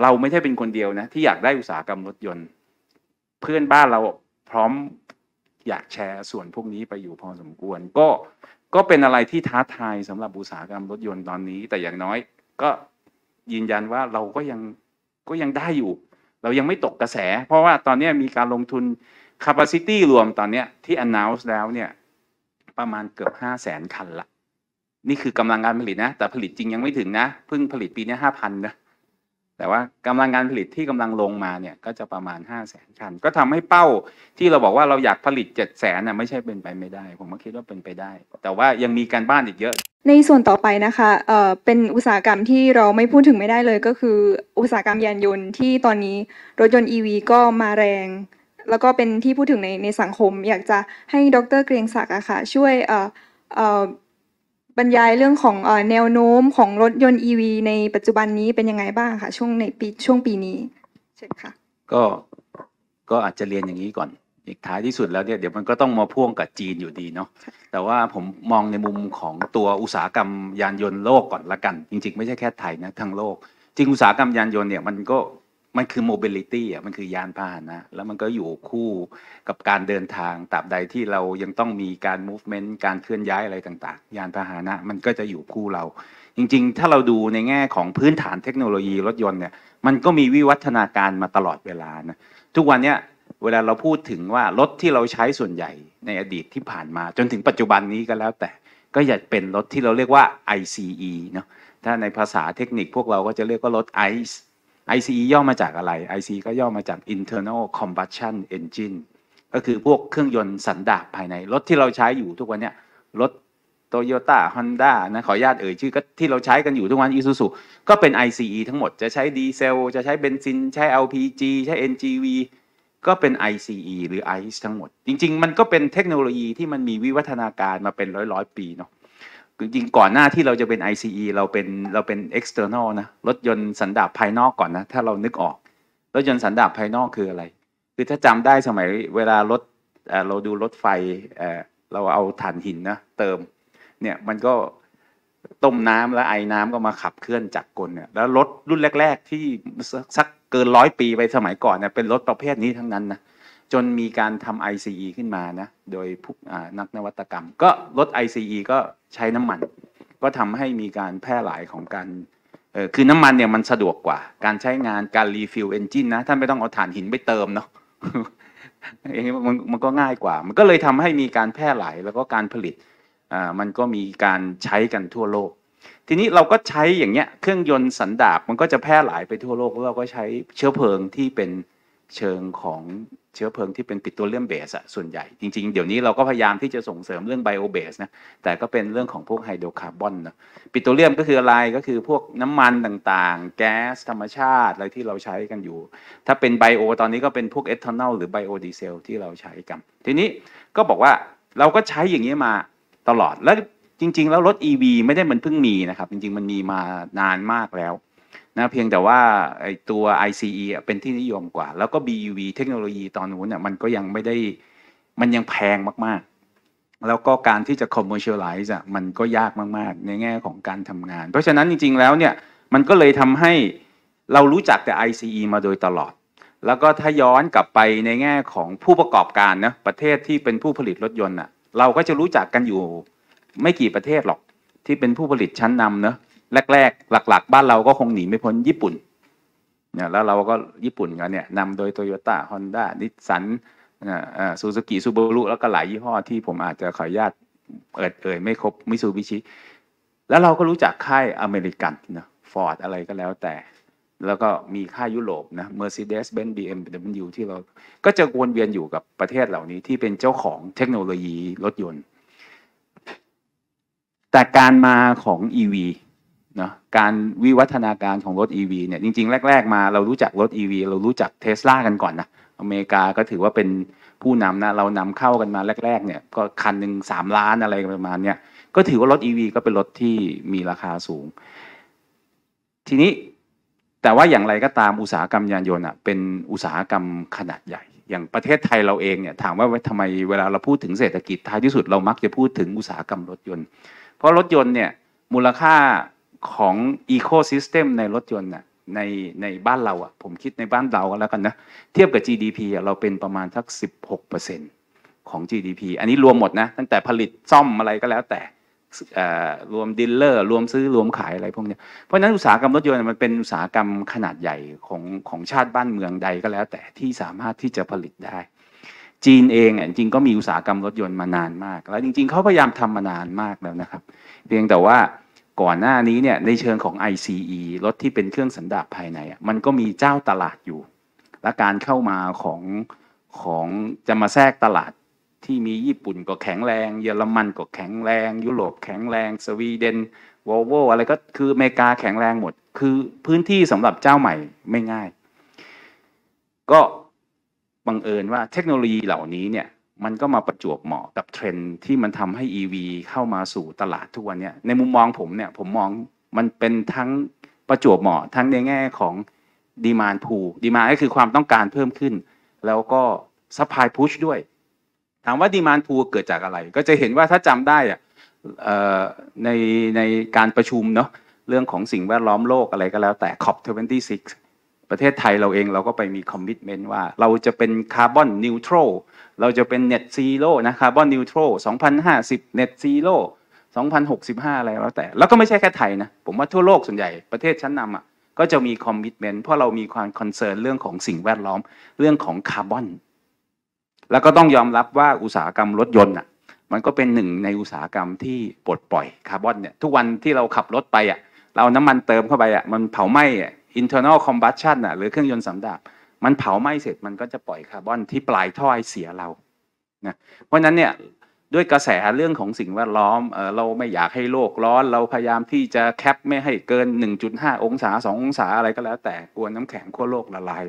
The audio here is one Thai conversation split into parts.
เราไม่ใช่เป็นคนเดียวนะ ที่อยากได้อุตสาหกรรมรถยนต์ เพื่อนบ้านเราพร้อมอยากแชร์ส่วนพวกนี้ไปอยู่พอสมควร ก็ก็เป็นอะไรที่ท้าทายสำหรับอุตสาหกรรมรถยนต์ตอนนี้ แต่อย่างน้อยก็ยืนยันว่าเราก็ยังก็ยังได้อยู่ เรายังไม่ตกกระแส เพราะว่าตอนนี้มีการลงทุน capacity รวมตอนนี้ที่ announce แล้วเนี่ยประมาณเกือบ 5 0 0แสนคันละนี่คือกำลังการผลิตนะ แต่ผลิตจริงยังไม่ถึงนะเพิ่งผลิตปีนี้5,000นะแต่ว่ากำลังการผลิตที่กำลังลงมาเนี่ยก็จะประมาณ 5 0 0 0 0นคันก็ทำให้เป้าที่เราบอกว่าเราอยากผลิต7 0 0 0สนน่ะไม่ใช่เป็นไปไม่ได้ผมก็คิดว่าเป็นไปได้แต่ว่ายังมีการบ้านอีกเยอะ ในส่วนต่อไปนะคะเอ่อเป็นอุตสาหกรรมที่เราไม่พูดถึงไม่ได้เลย ก็คือ อุตสาหกรรมยานยนต์ ที่ตอนนี้รถยนต์ EV ก็มาแรง แล้วก็เป็นที่พูดถึงในในสังคม อยากจะให้ดรเกรียงศักดิ์อะค่ะช่วยเอ่อเอ่อบรรยายเรื่องของแนวโน้มของรถยนต์ EV ในปัจจุบันนี้เป็นยังไงบ้างคะช่วงในปีช่วงปีนี้เช่นค่ะก็ก็อาจจะเรียนอย่างนี้ก่อน อีกท้ายที่สุดแล้วเนี่ยเดี๋ยวมันก็ต้องมาพ่วงกับจีนอยู่ดีเนาะแต่ว่าผมมองในมุมของตัวอุตสาหกรรมยานยนต์โลกก่อนละกันจริงๆ ไม่ใช่แค่ไทยนะทั้งโลกจริงอุตสาหกรรมยานยนต์เนี่ยมันก็มันคือโมบิลิตี้อ่ะมันคือยานพาหนะ แล้วมันก็อยู่คู่กับการเดินทางตราบใดที่เรายังต้องมีการมู v e m e n t การเคลื่อนย้ายอะไรต่างๆ ยานพาหนะ มันก็จะอยู่คู่เรา จริงๆถ้าเราดูในแง่ของพื้นฐานเทคโนโลยีรถยนต์เนี่ยมันก็มีวิวัฒนาการมาตลอดเวลานะทุกวันเนี้ยเวลาเราพูดถึงว่า รถที่เราใช้ส่วนใหญ่ในอดีตที่ผ่านมา จนถึงปัจจุบันนี้ก็แล้ว แต่ก็อยากเป็นรถที่เราเรียกว่า ICE เนาะถ้าในภาษาเทคนิคพวกเราก็จะเรียกว่ารถ ICE ICE ย่อมาจากอะไร ICE ก็ย่อมาจาก internal combustion engine ก็คือพวกเครื่องยนต์สันดาปภายใน รถที่เราใช้อยู่ทุกวันเนี้ยรถโตโยต้าฮอนด้านะขออนุญาตเอ่ยชื่อก็ที่เราใช้กันอยู่ทุกวันอีซูซูก็เป็น ICE ทั้งหมดจะใช้ดีเซลจะใช้เบนซินใช้ LPG ใช้ NGV ก็เป็น ICE หรือ ICE ทั้งหมด จริงๆ มันก็เป็นเทคโนโลยีที่มันมีวิวัฒนาการมาเป็นร้อยๆปีเนาะจริงก่อนหน้าที่เราจะเป็น ICE เราเป็นเราเป็น external นะ รถยนต์สันดาปภายนอกก่อนนะ ถ้าเรานึกออก รถยนต์สันดาปภายนอกคืออะไร คือถ้าจำได้สมัยเวลารถเราดูรถไฟเราเอาถ่านหินนะเติมเนี่ยมันก็ต้มน้ำแล้วไอ้น้ำก็มาขับเคลื่อนจักรกลเนี่ยแล้วรถรุ่นแรก ๆ ที่สักเกินร้อยปีไปสมัยก่อนเนี่ยเป็นรถประเภทนี้ทั้งนั้นนะจนมีการทำ ICE ขึ้นมานะ โดยผู้นักนวัตกรรม ก็ รถ ICE ก็ใช้น้ำมัน ก็ทำให้มีการแพร่หลายของการคือน้ำมันเนี่ยมันสะดวกกว่า การใช้งานการรีฟิลเอนจินนะท่านไม่ต้องเอาถ่านหินไปเติมเนาะอย่างนี้มันมันก็ง่ายกว่า มันก็เลยทำให้มีการแพร่หลายแล้วก็การผลิตมันก็มีการใช้กันทั่วโลก ทีนี้เราก็ใช้อย่างเงี้ยเครื่องยนต์สันดาบมันก็จะแพร่หลายไปทั่วโลกแล้วเราก็ใช้เชื้อเพลิงที่เป็นเชิงของเชื้อเพลิงที่เป็นปิโตรเลียมเบสอะส่วนใหญ่ จริงๆ เดี๋ยวนี้เราก็พยายามที่จะส่งเสริมเรื่องไบโอเบสนะแต่ก็เป็นเรื่องของพวกไฮโดรคาร์บอนนะปิโตรเลียมก็คืออะไร ก็คือพวกน้ำมันต่างๆ แก๊สธรรมชาติอะไรที่เราใช้กันอยู่ ถ้าเป็นไบโอตอนนี้ก็เป็นพวกเอทานอลหรือไบโอดีเซล ที่เราใช้กัน ทีนี้ก็บอกว่าเราก็ใช้อย่างนี้มาตลอด แล้วจริง ๆ แล้วรถ EV ไม่ได้มันเพิ่งมีนะครับจริง ๆมันมีมานานมากแล้วนะเพียงแต่ว่าไอตัว ICE เป็นที่นิยมกว่า แล้วก็ BEV เทคโนโลยีตอนนู้นน่ยมันก็ยังไม่ได้มันยังแพงมาก ๆ แล้วก็การที่จะ commercialize อ่ะมันก็ยากมาก ๆ ในแง่ของการทำงาน เพราะฉะนั้นจริงๆแล้วเนี่ยมันก็เลยทำให้เรารู้จักแต่ ICE มาโดยตลอด แล้วก็ถ้าย้อนกลับไปในแง่ของผู้ประกอบการนะประเทศที่เป็นผู้ผลิตรถยนต์อ่ะเราก็จะรู้จักกันอยู่ ไม่กี่ประเทศหรอกที่เป็นผู้ผลิตชั้นนำเนะแรก ๆ หลัก ๆ บ้านเราก็คงหนีไม่พ้นญี่ปุ่นเนี่ยแล้วเราก็ญี่ปุ่นกันเนี่ยนำโดยโตโยต้าฮอนด้านิสสันซูซูกิซูบารุแล้วก็หลายยี่ห้อที่ผมอาจจะขออนุญาตเอิดเอ่ยไม่ครบมิซูบิชิแล้วเราก็รู้จักค่ายอเมริกันนะฟอร์ดอะไรก็แล้วแต่ แล้วก็มีค่ายยุโรปนะ Mercedes Benz BMW ที่เรา ก็จะวนเวียนอยู่กับประเทศเหล่านี้ที่เป็นเจ้าของเทคโนโลยีรถยนต์แต่การมาของ EV นะการวิวัฒนาการของรถ EV เนี่ย จริงๆ แรก ๆ มาเรารู้จักรถ EV เรารู้จักเทสลากันก่อนนะอเมริกาก็ถือว่าเป็นผู้นำนะเรานำเข้ากันมาแรกๆเนี่ยก็คันหนึ่งสามล้านอะไรประมาณเนี่ยก็ถือว่ารถ EV ก็เป็นรถที่มีราคาสูง ทีนี้แต่ว่าอย่างไรก็ตามอุตสาหกรรมยานยนต์อ่ะเป็นอุตสาหกรรมขนาดใหญ่ อย่างประเทศไทยเราเองเนี่ยถามว่าทำไมเวลาเราพูดถึงเศรษฐกิจท้ายที่สุดเรามักจะพูดถึงอุตสาหกรรมรถยนต์เพราะรถยนต์เนี่ยมูลค่าของอีโคซิสเต็มในรถยนต์น่ะในในบ้านเราอ่ะ ผมคิดในบ้านเราแล้วกันนะ เทียบกับ GDP เราเป็นประมาณสัก16%ของ GDP อันนี้รวมหมดนะ ตั้งแต่ผลิตซ่อมอะไรก็แล้ว แต่รวมดิลเลอร์รวมซื้อรวมขาย อะไรพวกนี้ เพราะนั้นอุตสาหกรรมรถยนต์ มันเป็นอุตสาหกรรมขนาดใหญ่ของของชาติบ้านเมืองใดก็แล้ว แต่ที่สามารถที่จะผลิตได้ จีนเองจริงก็มีอุตสาหกรรมรถยนต์มานานมากแล้วจริง ๆเขาพยายามทำมานานมากแล้วนะครับ เพียงแต่ว่าก่อนหน้านี้เนี่ยในเชิงของ ICE รถที่เป็นเครื่องสันดาปภายในมันก็มีเจ้าตลาดอยู่ และการเข้ามาของของจะมาแทรกตลาดที่มีญี่ปุ่นก็แข็งแรง เยอรมันก็แข็งแรง ยุโรปแข็งแรง สวีเดนวอลโวอะไรก็คืออเมริกาแข็งแรงหมด คือพื้นที่สำหรับเจ้าใหม่ไม่ง่าย ก็บังเอิญว่าเทคโนโลยีเหล่านี้เนี่ยมันก็มาประจวบเหมาะกับเทรนที่มันทำให้ EV เข้ามาสู่ตลาดทุกวันนี้ในมุมมองผมเนี่ย ผมมองมันเป็นทั้งประจวบเหมาะ ทั้งในแง่ของดีมานพูดีมานก็คือความต้องการเพิ่มขึ้น แล้วก็ซัพพลายพุชด้วย ถามว่าดีมานพูเกิดจากอะไร ก็จะเห็นว่าถ้าจำได้อะในในการประชุมเนาะเรื่องของสิ่งแวดล้อมโลกอะไรก็แล้วแต่ COP 26ประเทศไทยเราเองเราก็ไปมีคอมมิชเมนต์ว่า เราจะเป็นคาร์บอนนิวทรัลเราจะเป็น net zero นะคาร์บอนนิวทรัล2050 net zero 2065อะไรแล้วแต่ แล้วก็ไม่ใช่แค่ไทยนะ ผมว่าทั่วโลกส่วนใหญ่ประเทศชั้นนำอะ่ะก็จะมีคอมมิชเมนต์เพราะเรามีความคอนเซิร์นเรื่องของสิ่งแวดล้อมเรื่องของคาร์บอนแล้วก็ต้องยอมรับว่าอุตสาหกรรมรถยนต์อ่ะ มันก็เป็นหนึ่งในอุตสาหกรรมที่ปลดปล่อยคาร์บอนเนี่ย ทุกวันที่เราขับรถไปอ่ะ เราน้ำมันเติมเข้าไปอ่ะ มันเผาไหม้อ่ะ internal combustion อ่ะหรือเครื่องยนต์สันดาบมันเผาไหม้เสร็จมันก็จะปล่อยคาร์บอนที่ปลายท่อไอเสียเรานะเพราะนั้นเนี่ย ด้วยกระแสเรื่องของสิ่งแวดล้อม เราไม่อยากให้โลกร้อน เราพยายามที่จะแคปไม่ให้เกิน 1.5 องศา 2 องศาอะไรก็แล้ว แต่กลัวน้ำแข็งขั้วโลกละลาย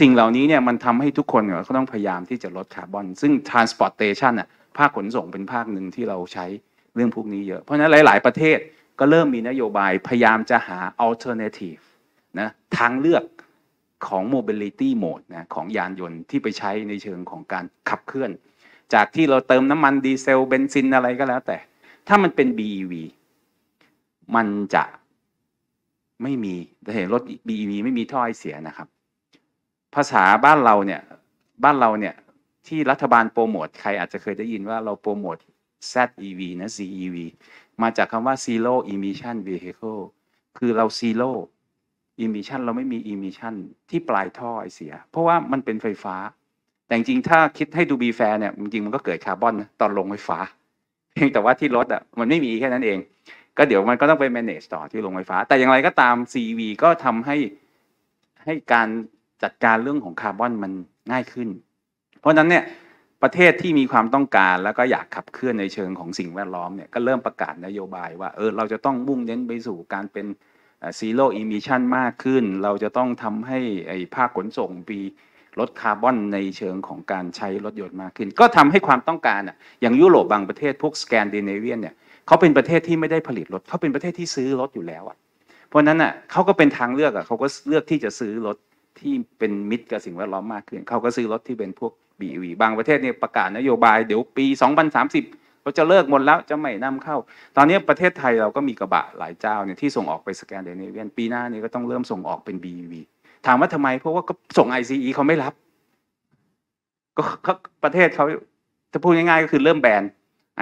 สิ่งเหล่านี้เนี่ย มันทำให้ทุกคนเขาต้องพยายามที่จะลดคาร์บอน ซึ่ง transportation อ่ะภาคขนส่งเป็นภาคหนึ่งที่เราใช้เรื่องพวกนี้เยอะเพราะฉะนั้นหลาย ๆ ประเทศก็เริ่มมีนโยบายพยายามจะหา alternative นะทางเลือกของ mobility mode นะของยานยนต์ที่ไปใช้ในเชิงของการขับเคลื่อน จากที่เราเติมน้ำมันดีเซลเบนซิน อะไรก็แล้ว แต่ ถ้ามันเป็น BEV มันจะไม่มีจะเห็นรถ BEV ไม่มีท่อไอเสียนะครับ ภาษาบ้านเราเนี่ย บ้านเราเนี่ย ที่รัฐบาลโปรโมท ใครอาจจะเคยได้ยินว่าเราโปรโมท ZEV นะ CEV มาจากคำว่า Zero Emission Vehicle คือเราซีโรอิมิชันเราไม่มีอิมิชันที่ปลายท่อไอเสีย เพราะว่ามันเป็นไฟฟ้า แต่จริงถ้าคิดให้ดูบีแฟร์เนี่ยจริงมันก็เกิดคาร์บอนตอนลงไฟฟ้าเพียงแต่ว่าที่รถอ่ะมันไม่มีแค่นั้นเอง ก็เดี๋ยวมันก็ต้องไป manage ต่อที่ลงไฟฟ้า แต่อย่างไรก็ตาม CV ก็ทำให้ให้การจัดการเรื่องของคาร์บอนมันง่ายขึ้น เพราะนั้นเนี่ยประเทศที่มีความต้องการแล้วก็อยากขับเคลื่อนในเชิงของสิ่งแวดล้อมเนี่ยก็เริ่มประกาศนโยบายว่าเออเราจะต้องมุ่งเน้นไปสู่การเป็นซีโร่อิมิชันมากขึ้น เราจะต้องทำให้ไอ้ภาคขนส่งปีลดคาร์บอนในเชิงของการใช้รถยนต์มากขึ้น ก็ทำให้ความต้องการอ่ะ อย่างยุโรปบางประเทศพวกสแกนดิเนเวียนเนี่ยเขาเป็นประเทศที่ไม่ได้ผลิตรถเขาเป็นประเทศที่ซื้อรถอยู่แล้วอ่ะ เพราะนั้นอ่ะเขาก็เป็นทางเลือกอ่ะเขาก็เลือกที่จะซื้อรถที่เป็นมิตรกับสิ่งแวดล้อมมากขึ้น เขาก็ซื้อรถที่เป็นพวกบีวีบางประเทศเนี่ยประกาศนโยบายเดี๋ยวปี 2030เขาจะเลิกหมดแล้วจะไม่นำเข้า ตอนนี้ประเทศไทยเราก็มีกระบะหลายเจ้าเนี่ยที่ส่งออกไปสแกนเดิเนเวียน ปีหน้านี้ก็ต้องเริ่มส่งออกเป็น BEV ถามว่าทำไมเพราะว่าก็ส่ง ICE เขาไม่รับ ก็ประเทศเขาจะพูดง่ายๆก็คือเริ่มแบน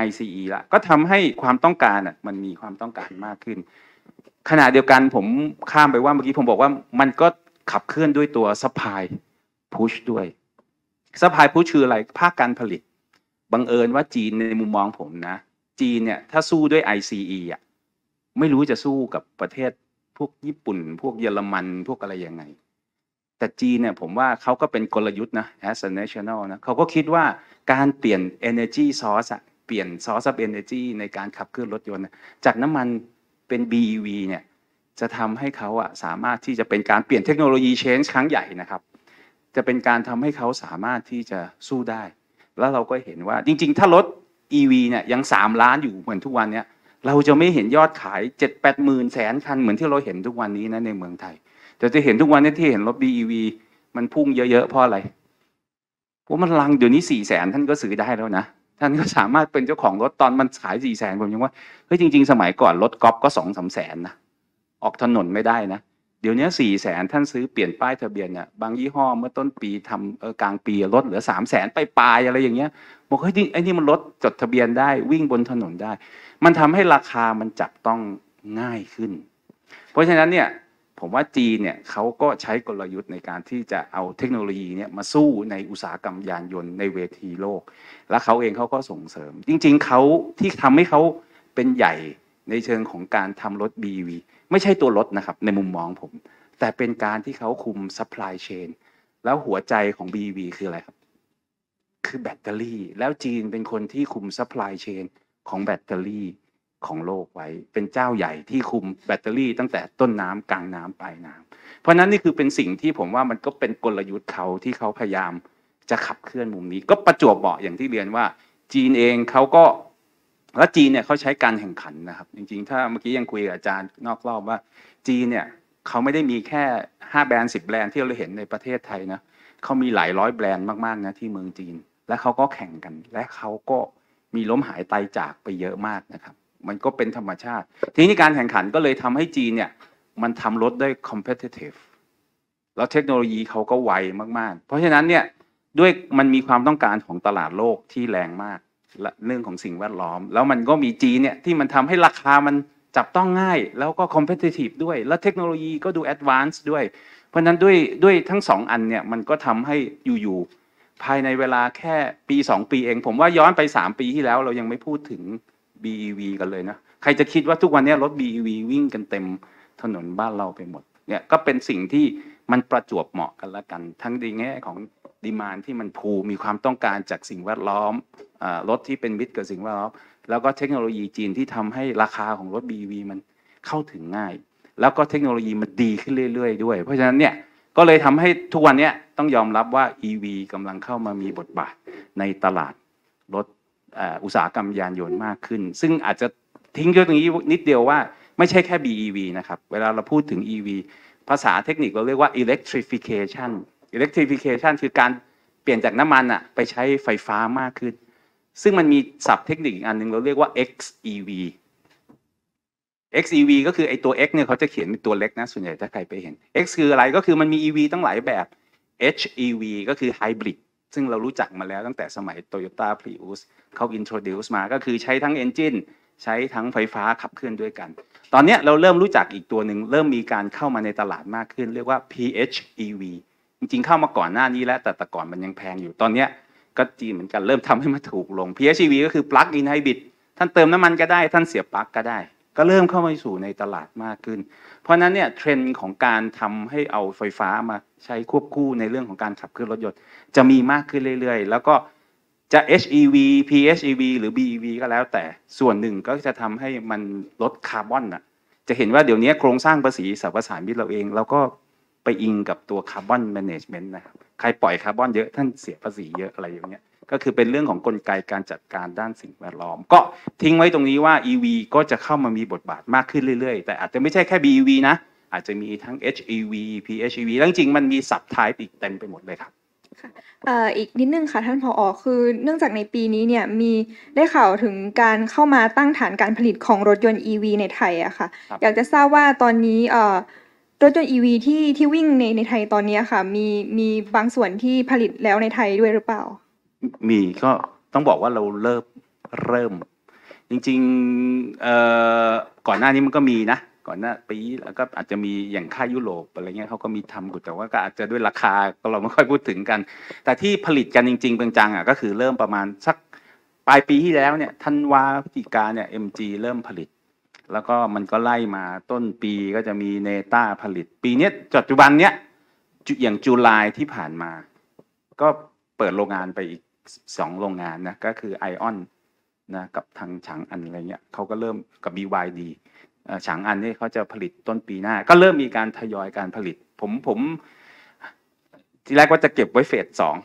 ICE ละ ก็ทำให้ความต้องการอ่ะมันมีความต้องการมากขึ้น ขณะเดียวกันผมข้ามไปว่าเมื่อกี้ผมบอกว่ามันก็ขับเคลื่อนด้วยตัวซัพพลายพุชด้วย ซัพพลายพุชคืออะไรภาคการผลิตบังเอิญว่าจีนในมุมมองผมนะ จีนเนี่ยถ้าสู้ด้วย ICE อ่ะไม่รู้จะสู้กับประเทศพวกญี่ปุ่น พวกเยอรมันพวกอะไรยังไง แต่จีนเนี่ยผมว่าเขาก็เป็นกลยุทธ์นะ as a national นะเขาก็คิดว่าการเปลี่ยน energy source อะเปลี่ยน source of energy ในการขับเคลื่อนรถยนต์ จากน้ำมันเป็น BEV เนี่ยจะทำให้เขาอะสามารถที่จะเป็นการเปลี่ยนเทคโนโลยี change ครั้งใหญ่นะครับ จะเป็นการทำให้เขาสามารถที่จะสู้ได้แล้วเราก็เห็นว่า จริงๆ ถ้ารถ e ีวีเนี่ย ยังสามล้านอยู่เหมือนทุกวันเนี้ยเราจะไม่เห็นยอดขายเจ็ดแปดหมื่นแสนคันเหมือนที่เราเห็นทุกวันนี้นะในเมืองไทยแต่จะเห็นทุกวันนี้ที่เห็นรถ b วีมันพุ่งเยอะๆเพราะอะไรเพราะมันลังเดี๋ยวนี้สี่แสนท่านก็ซื้อได้แล้วนะท่านก็สามารถเป็นเจ้าของรถตอนมันขายสี่แสนผมยังว่าเฮ้ยจริงๆสมัยก่อนรถกอล์ฟก็สองสามแสนนะออกถนนไม่ได้นะเดี๋ยวนี้สี่แสนท่านซื้อเปลี่ยนป้ายทะเบียนเนี่ยบางยี่ห้อเมื่อต้นปีทำกลางปีลดเหลือสามแสนไปปลายอะไรอย่างเงี้ยบอกเฮ้ยไอ้นี่มันลดจดทะเบียนได้วิ่งบนถนนได้ มันทำให้ราคามันจับต้องง่ายขึ้น เพราะฉะนั้นเนี่ยผมว่าจีนเนี่ยเขาก็ใช้กลยุทธ์ในการที่จะเอาเทคโนโลยีเนี่ยมาสู้ในอุตสาหกรรมยานยนต์ในเวทีโลก และเขาเองเขาก็ส่งเสริม จริงๆเขาที่ทำให้เขาเป็นใหญ่ในเชิงของการทำรถ b วีไม่ใช่ตัวรถนะครับในมุมมองผม แต่เป็นการที่เขาคุมซัพพลายเชนแล้วหัวใจของ b v คืออะไรครับ คือแบตเตอรี่แล้วจีน เป็นคนที่คุมซัพพลายเชนของแบตเตอรี่ของโลกไว้ เป็นเจ้าใหญ่ที่คุมแบตเตอรี่ตั้งแต่ต้นน้ำกลางน้ำปลายน้ำ เพราะนั้นนี่คือเป็นสิ่งที่ผมว่ามันก็เป็นกลยุทธ์เขาที่เขาพยายามจะขับเคลื่อนมุมนี้ก็ประจวบเหมาะอย่างที่เรียนว่า จีนเองเขาก็แล้วจีนเนี่ยเขาใช้การแข่งขันนะครับจริงๆ ถ้าเมื่อกี้ยังคุยกับอาจารย์นอกรอบว่าจีนเนี่ยเขาไม่ได้มีแค่5แบรนด์ 10 แบรนด์ที่เราเห็นในประเทศไทยนะเขามีหลายร้อยแบรนด์มากๆนะที่เมืองจีน และเขาก็แข่งกัน และเขาก็มีล้มหายตายจากไปเยอะมากนะครับมันก็เป็นธรรมชาติ ทีนี้การแข่งขันก็เลยทำให้จีนเนี่ยมันทำรถได้ competitive แล้วเทคโนโลยีเขาก็ไวมากๆ เพราะฉะนั้นเนี่ยด้วยมันมีความต้องการของตลาดโลกที่แรงมากเรื่องของสิ่งแวดล้อม แล้วมันก็มีจีเนี่ยที่มันทำให้ราคามันจับต้องง่าย แล้วก็คอมเพลติฟด้วย แล้วเทคโนโลยีก็ดูแอดวานซ์ด้วย เพราะนั้นด้วยด้วยทั้งสองอันเนี่ย มันก็ทำให้อยู่ๆภายในเวลาแค่ปี 2 ปีเอง ผมว่าย้อนไป 3 ปีที่แล้ว เรายังไม่พูดถึง BEV กันเลยนะ ใครจะคิดว่าทุกวันนี้รถ BEV วิ่งกันเต็มถนนบ้านเราไปหมดเนี่ยก็เป็นสิ่งที่มันประจวบเหมาะกันละกัน ทั้งดีแง่ของดีมานที่มันพูมีความต้องการจากสิ่งแวดล้อมรถที่เป็นมิตรกับสิ่งแวดล้อม แล้วก็เทคโนโลยีจีนที่ทำให้ราคาของรถ BV มันเข้าถึงง่าย แล้วก็เทคโนโลยีมันดีขึ้นเรื่อยๆด้วย เพราะฉะนั้นเนี่ย ก็เลยทำให้ทุกวันนี้ต้องยอมรับว่า EV กำลังเข้ามามีบทบาทในตลาดรถอุตสาหกรรมยานยนต์มากขึ้น ซึ่งอาจจะทิ้งเรื่องนี้นิดเดียวว่าไม่ใช่แค่ BEV นะครับเวลาเราพูดถึง EV ภาษาเทคนิคเราเรียกว่า electrification electrification คือการเปลี่ยนจากน้ำมันอะไปใช้ไฟฟ้ามากขึ้น ซึ่งมันมีศัพท์เทคนิคอีกอันหนึ่งเราเรียกว่า xEV xEV ก็คือไอตัว x เนี่ยเขาจะเขียนเป็นตัวเล็กนะส่วนใหญ่ถ้าใครไปเห็น x คืออะไรก็คือมันมี EV ตั้งหลายแบบ HEV ก็คือ hybrid ซึ่งเรารู้จักมาแล้วตั้งแต่สมัย Toyota Prius เขา introduce มาก็คือใช้ทั้ง engine ใช้ทั้งไฟฟ้าขับเคลื่อนด้วยกันตอนนี้เราเริ่มรู้จักอีกตัวหนึ่งเริ่มมีการเข้ามาในตลาดมากขึ้น เรียกว่า PHEV จริง ๆ เข้ามาก่อนหน้านี้แล้วแต่แต่ก่อนมันยังแพงอยู่ตอนนี้ก็จีนเหมือนกันเริ่มทำให้มันถูกลง PHEV ก็คือปลั๊กอินไฮบริดท่านเติมน้ำมันก็ได้ท่านเสียบปลั๊กก็ได้ ก็เริ่มเข้ามาสู่ในตลาดมากขึ้น เพราะนั้นเนี่ยเทรนด์ของการทำให้เอาไฟฟ้ามาใช้ควบคู่ในเรื่องของการขับเคลื่อนรถยนต์จะมีมากขึ้นเรื่อย ๆ แล้วก็จะ HEV PHEV หรือ BEV ก็แล้วแต่ส่วนหนึ่งก็จะทำให้มันลดคาร์บอนน่ะจะเห็นว่าเดี๋ยวนี้โครงสร้างภาษีสรรพสามิตเราเอง เราก็ไปอิงกับตัวคาร์บอนแมネจเมนต์นะครับใครปล่อยคาร์บอนเยอะท่านเสียภาษีเยอะอะไรอย่างเงี้ยก็คือเป็นเรื่องของกลไกการจัดการด้านสิ่งแวดล้อม ก็ทิ้งไว้ตรงนี้ว่า EV ก็จะเข้ามามีบทบาทมากขึ้นเรื่อยๆ แต่อาจจะไม่ใช่แค่ BEV นะอาจจะมีทั้ง HEV PHEV แล้วจริงๆมันมีสับไทป์อีกเต็มไปหมดเลยครับคอ่ะอีกนิดนึงค่ะท่านผอ คือ เนื่องจากในปีนี้เนี่ยมีได้ข่าวถึงการเข้ามาตั้งฐานการผลิตของรถยนต์ EV ในไทยอะค่ะคอยากจะทราบว่าตอนนี้เอรถยนต์ EV ที่ที่วิ่งในในไทยตอนนี้ค่ะมีมีบางส่วนที่ผลิตแล้วในไทยด้วยหรือเปล่า มีก็ต้องบอกว่าเราเริ่มเริ่ม จริงๆเอ่อก่อนหน้านี้มันก็มีนะก่อนหน้าปีแล้วก็อาจจะมีอย่างค่ายยุโรปอะไรเงี้ยเขาก็มีทำกุูแต่ว่าก็อาจจะด้วยราคาก็เราไม่ค่อยพูดถึงกัน แต่ที่ผลิตกันจริง ๆจังๆอ่ะก็คือเริ่มประมาณสักปลายปีที่แล้วเนี่ยธันวาพฤศจิกาเนี่ยเอ็มจีเริ่มผลิต แล้วก็มันก็ไล่มาต้นปีก็จะมีเนต้าผลิตปีนี้จปัจจุบันเนี้ยอย่างจุลายที่ผ่านมา ก็เปิดโรงงานไปอีกสองโรงงานนะก็คือไอออนนะกับทางฉางอันอะไรเงี้ยเขาก็เริ่มกับ BYD ดีฉางอันนี้เขาจะผลิตต้นปีหน้า ก็เริ่มมีการทยอยการผลิต ผมผมทีแรกว่าจะเก็บไว้เฟสสอง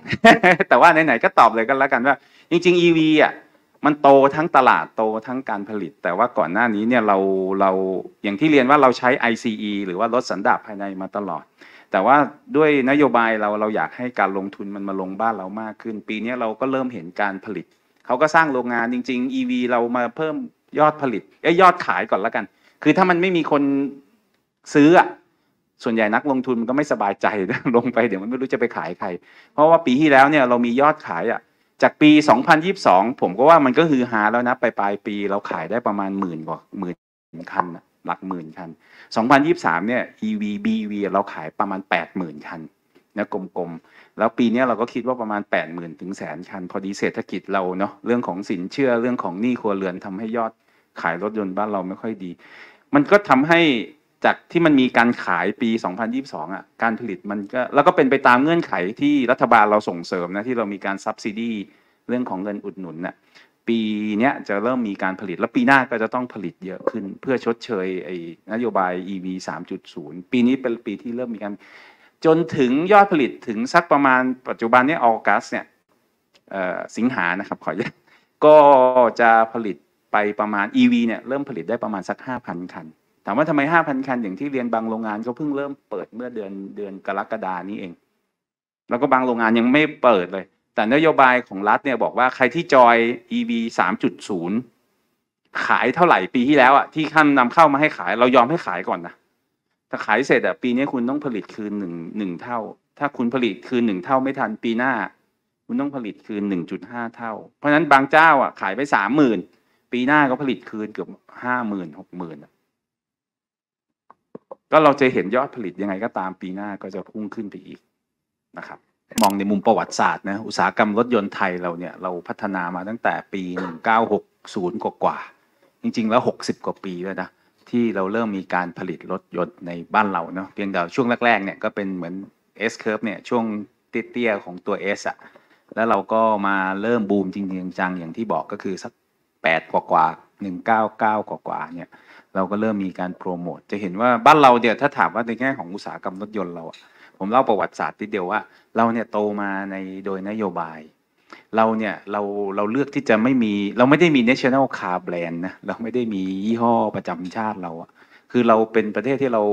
แต่ว่าไหนๆก็ตอบเลยกนแล้วกันว่าจริงๆ EV อ่ะมันโตทั้งตลาดโตทั้งการผลิต แต่ว่าก่อนหน้านี้เนี่ยเราเราอย่างที่เรียนว่าเราใช้ ICE หรือว่ารถสันดาปภายในมาตลอด แต่ว่าด้วยนโยบายเราเราอยากให้การลงทุนมันมาลงบ้านเรามาก ขึ้นปีนี้เราก็เริ่มเห็นการผลิตเขาก็สร้างโรงงานจริง ๆ EV เรามาเพิ่มยอดผลิตอ้ยอดขายก่อนละกันคือถ้ามันไม่มีคนซื้ออ่ะส่วนใหญ่นักลงทุนมันก็ไม่สบายใจลงไปเดี๋ยวมันไม่รู้จะไปขายใคร เพราะว่าปีที่แล้วเนี่ยเรามียอดขายอ่ะจากปี 2022 ผมก็ว่ามันก็คือหาแล้วนะไปปลายปีเราขายได้ประมาณหมื่นกว่าหมื่นคัน หลักหมื่นคัน 2023 เนี่ย EV BV เราขายประมาณ 80,000คันนะกลมๆ แล้วปีนี้เราก็คิดว่าประมาณ 80,000 ถึงแสนคันพอดีเศรษฐกิจเราเนาะเรื่องของสินเชื่อเรื่องของหนี้ครัวเรือนทำให้ยอดขายรถยนต์บ้านเราไม่ค่อยดี มันก็ทำให้จากที่มันมีการขายปี 2022 อ่ะ การผลิตมันก็แล้วก็เป็นไปตามเงื่อนไขที่รัฐบาลเราส่งเสริมนะ ที่เรามีการส ubsidy เรื่องของเงินอุดหนุนน่ยปีนี้จะเริ่มมีการผลิตแล้วปีหน้าก็จะต้องผลิตเยอะขึ้น เพื่อชดเชยไอ้นโยบาย EV 3.0 ปีนี้เป็นปีที่เริ่มมีการจนถึงยอดผลิตถึงสักประมาณ ปัจจุบันนี้ออกัสเนี่ยสิงหานะครับขออนุญาตก็จะผลิตไปประมาณ EV เนี่ยเริ่มผลิตได้ประมาณสัก5,000คัน ถามว่าทำไม 5,000 คัน อย่างที่เรียนบางโรงงานก็เพิ่งเริ่มเปิดเมื่อเดือนเดือนกรกฎานี้เอง แล้วก็บางโรงงานยังไม่เปิดเลย แต่นโยบายของรัฐเนี่ยบอกว่าใครที่จอย EV 3.0 ขายเท่าไหร่ปีที่แล้วอ่ะ ที่ขั้นนำเข้ามาให้ขาย เรายอมให้ขายก่อนนะ ถ้าขายเสร็จอ่ะปีนี้คุณต้องผลิตคืนหนึ่งหนึ่งเท่า ถ้าคุณผลิตคืนหนึ่งเท่าไม่ทันปีหน้า คุณต้องผลิตคืนหนึ่งจุดห้าเท่า เพราะฉะนั้นบางเจ้าอ่ะ ขายไปสามหมื่นปีหน้าก็ผลิตคืนเกือบห้าหมื่นหกหมื่นก็เราจะเห็นยอดผลิตยังไงก็ตามปีหน้าก็จะพุ่งขึ้นไปอีกนะครับมองในมุมประวัติศาสตร์นะอุตสาหกรรมรถยนต์ไทยเราเนี่ย เราพัฒนามาตั้งแต่ปี 1960 กว่ากว่า จริงๆแล้ว 60 กว่าปีแล้วนะ ที่เราเริ่มมีการผลิตรถยนต์ในบ้านเราเนาะเพียงแต่ช่วงแรกๆเนี่ยก็เป็นเหมือน S curve เนี่ยช่วงเตี้ยๆของตัว S อะแล้วเราก็มาเริ่มบูมจริงๆจังอย่างที่บอกก็คือสักแปดกว่ากว่าหนึ่งเก้้าาเกกว่ากว่าเนี่ยเราก็เริ่มมีการโปรโมท จะเห็นว่าบ้านเราเดี๋ยวถ้าถามว่าในแง่ของอุตสาหกรรมรถยนต์เราผมเล่าประวัติศาสตร์ทีเดียวว่า เราเนี่ยโตมาในโดยนโยบายเราเนี่ยเราเราเลือกที่จะไม่มีเราไม่ได้มี national car brand นะ เราไม่ได้มียี่ห้อประจำชาติเราอะคือเราเป็นประเทศที่เรา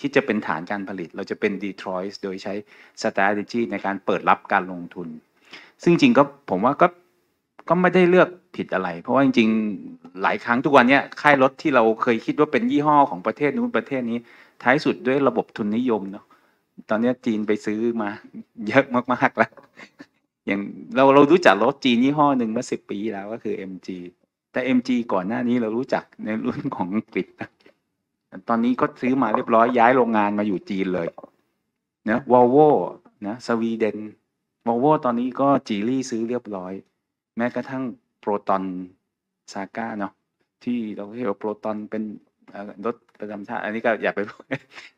คิดจะเป็นฐานการผลิตเราจะเป็นดีทรอยส์โดยใช้ strategy ในการเปิดรับการลงทุน ซึ่งจริงก็ผมว่าก็ก็ไม่ได้เลือกผิดอะไร เพราะว่าจริงๆหลายครั้งทุกวันเนี้ยค่ายรถ ที่เราเคยคิดว่าเป็นยี่ห้อของประเทศนู้นประเทศนี้ ท้ายสุดด้วยระบบทุนนิยมเนาะตอนนี้จีนไปซื้อมาเยอะมากๆแล้ว อย่างเราเรารู้จักรถจีนยี่ห้อหนึ่งมาสิบปีแล้วก็คือ MG แต่ MG ก่อนหน้านี้เรารู้จักในรุ่นของกรงกฤษตอนนี้ก็ซื้อมาเรียบร้อยย้ายโรงงานมาอยู่จีนเลยนะวอลโวนะ สวีเดนวอลโวตอนนี้ก็จีรี่ซื้อเรียบร้อยแม้กระทั่งโปรตอนซาก้าเนาะที่เราเรียกว่าโปรตอนเป็นรถประจำชาติอันนี้ก็อย่าไปพูด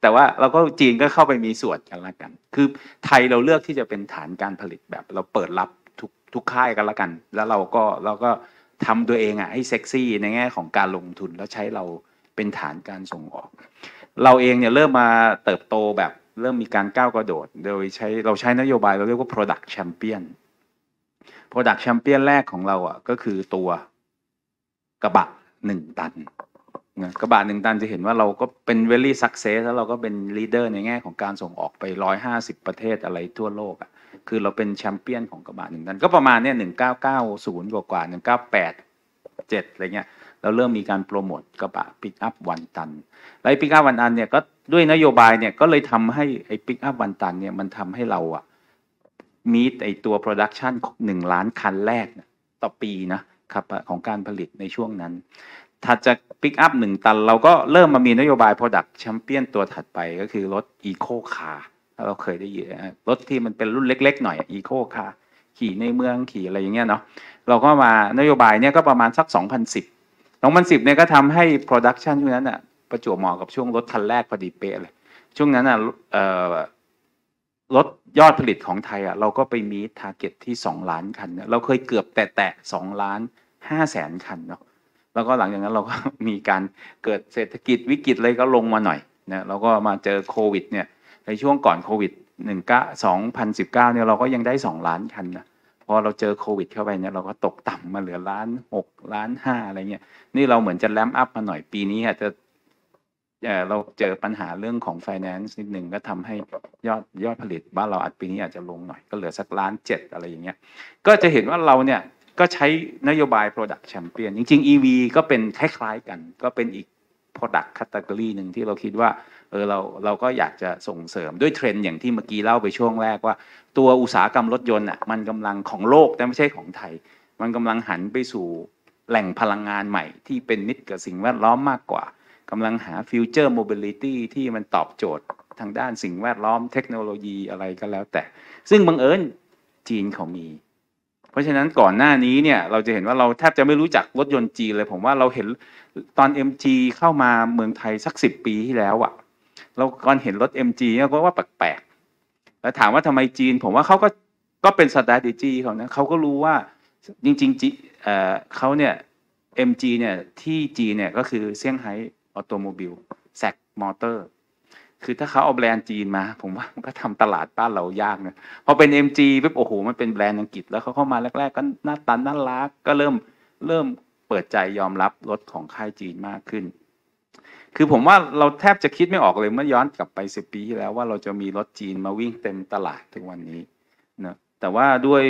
แต่ว่าเราก็จีนก็เข้าไปมีส่วนกันละกัน คือไทยเราเลือกที่จะเป็นฐานการผลิตแบบ เราเปิดรับทุกทุกค่ายกันละกัน แล้วเราก็เราก็ทำตัวเองอ่ะให้เซ็กซี่ในแง่ของการลงทุนแล้วใช้เราเป็นฐานการส่งออก เราเองเนี่ย เริ่มมาเติบโตแบบเริ่มมีการก้าวกระโดด โดยใช้เราใช้นโยบายเราเรียกว่า product champion ปรดักแชมเปี้ยนแรกของเราอ่ะก็คือตัวกระบะหนึ่งตันกระบะหนึ่งตันจะเห็นว่าเราก็เป็นเวลี่ซักเซสแล้วเราก็เป็นลดเดอร์ในแง่ของการส่งออกไปร้้อยหาสิบประเทศอะไรทั่วโลกอ่ะคือเราเป็นแชมเปี้ยนของกระบะหนึ่งตัน ก็ประมาณเนี้ยหนึ่งเก้าเก้าศูนย์กว่ากว่าหนึ่งเก้าแปดเจ็ดอะไรเงี้ยเราเริ่มมีการโปรโมทกระบะปิกอัพวันตัน แล้ปิกอัพวันตันเนี่ยก็ด้วยนโยบายเนี่ยก็เลยทำให้ไอ้ปิกอัพวันตันเนี่ยมันทำให้เราอ่ะมีไอตัว production หนึ่งล้านคันแรก ต่อปีนะครับของการผลิตในช่วงนั้นถัดจากัพหนึ่งตันเราก็เริ่มมามีนโยบาย Product Champion ตัวถัดไปก็คือรถ Eco Car เราเคยได้ยินรถที่มันเป็นรุ่นเล็กๆหน่อย Eco Car ขี่ในเมืองขี่อะไรอย่างเงี้ยเนาะเราก็มานโยบายเนี่ยก็ประมาณสัก 2010 2010 เนี่ยก็ทำให้ production ช่วงนั้นอะประจวบเหมาะกับช่วงรถคันแรกพอดีเป๊ะเลย ช่วงนั้นอะลดยอดผลิตของไทยอ่ะเราก็ไปมีทาร์เก็ตที่ 2 ล้านคันเนี่ยเราเคยเกือบแตะสองล้านห้าแสนคันเนาะแล้วก็หลังจากนั้นเราก็มีการเกิดเศรษฐกิจวิกฤตเลยก็ลงมาหน่อยนะเราก็มาเจอโควิดเนี่ยในช่วงก่อนโควิดหนึ่งกะสองพันสิบเก้าเนี่ยเราก็ยังได้สองล้านคันนะพอเราเจอโควิดเข้าไปเนี่ยเราก็ตกต่ำมาเหลือล้านหกล้านห้าอะไรเงี้ยนี่เราเหมือนจะแลมอัพมาหน่อยปีนี้อาจจะเราเจอปัญหาเรื่องของ finance นิดหนึ่งก็ทำให้ยอดยอดผลิตบ้านเราอัดปีนี้อาจจะลงหน่อยก็เหลือสักล้านเจ็ดอะไรอย่างเงี้ยก็จะเห็นว่าเราเนี่ยก็ใช้นโยบาย product champion จริง ๆ EV ก็เป็นคล้ายๆกัน ก็เป็นอีก product category หนึ่งที่เราคิดว่าเออเราเราก็อยากจะส่งเสริมด้วยเทรนด์อย่างที่เมื่อกี้เล่าไปช่วงแรกว่า ตัวอุตสาหกรรมรถยนต์อ่ะมันกำลังของโลกแต่ไม่ใช่ของไทย มันกำลังหันไปสู่แหล่งพลังงานใหม่ ที่เป็นมิตรกับสิ่งแวดล้อมมากกว่ากำลังหาฟิวเจอร์โมบิลิตี้ที่มันตอบโจทย์ทางด้านสิ่งแวดล้อมเทคโนโลยีอะไรก็แล้วแต่ ซึ่งบังเอิญจีนเขามี เพราะฉะนั้นก่อนหน้านี้เนี่ย เราจะเห็นว่าเราแทบจะไม่รู้จักรถยนต์จีนเลย ผมว่าเราเห็นตอน MG เข้ามาเมืองไทยสักสิบปีที่แล้วอะเราก่อนเห็นรถ MG เนี่ยก็ว่าแปลกๆแล้วถามว่าทำไมจีน ผมว่าเขาก็ก็เป็นสตา a t e จีเขานะเขาก็รู้ว่าจริงๆจีเออเขาเนี่ย MG เนี่ยที่จีเนี่ยก็คือเซี่ยงไฮ้ออโตโมบิลแซกมอเตอร์คือถ้าเขาเอาแบรนด์จีนมา ผมว่ามันก็ทำตลาดบ้านเรายากนะพอเป็น MG ปุ๊บโอ้โหมันเป็นแบรนด์อังกฤษแล้วเขาเข้ามาแรกๆ ก็หน้าตันน่ารักก็เริ่มเริ่มเปิดใจยอมรับรถของค่ายจีนมากขึ้น คือผมว่าเราแทบจะคิดไม่ออกเลยเมื่อย้อนกลับไปสิบปีที่แล้วว่าเราจะมีรถจีนมาวิ่งเต็มตลาดถึงวันนี้นะแต่ว่าด้วย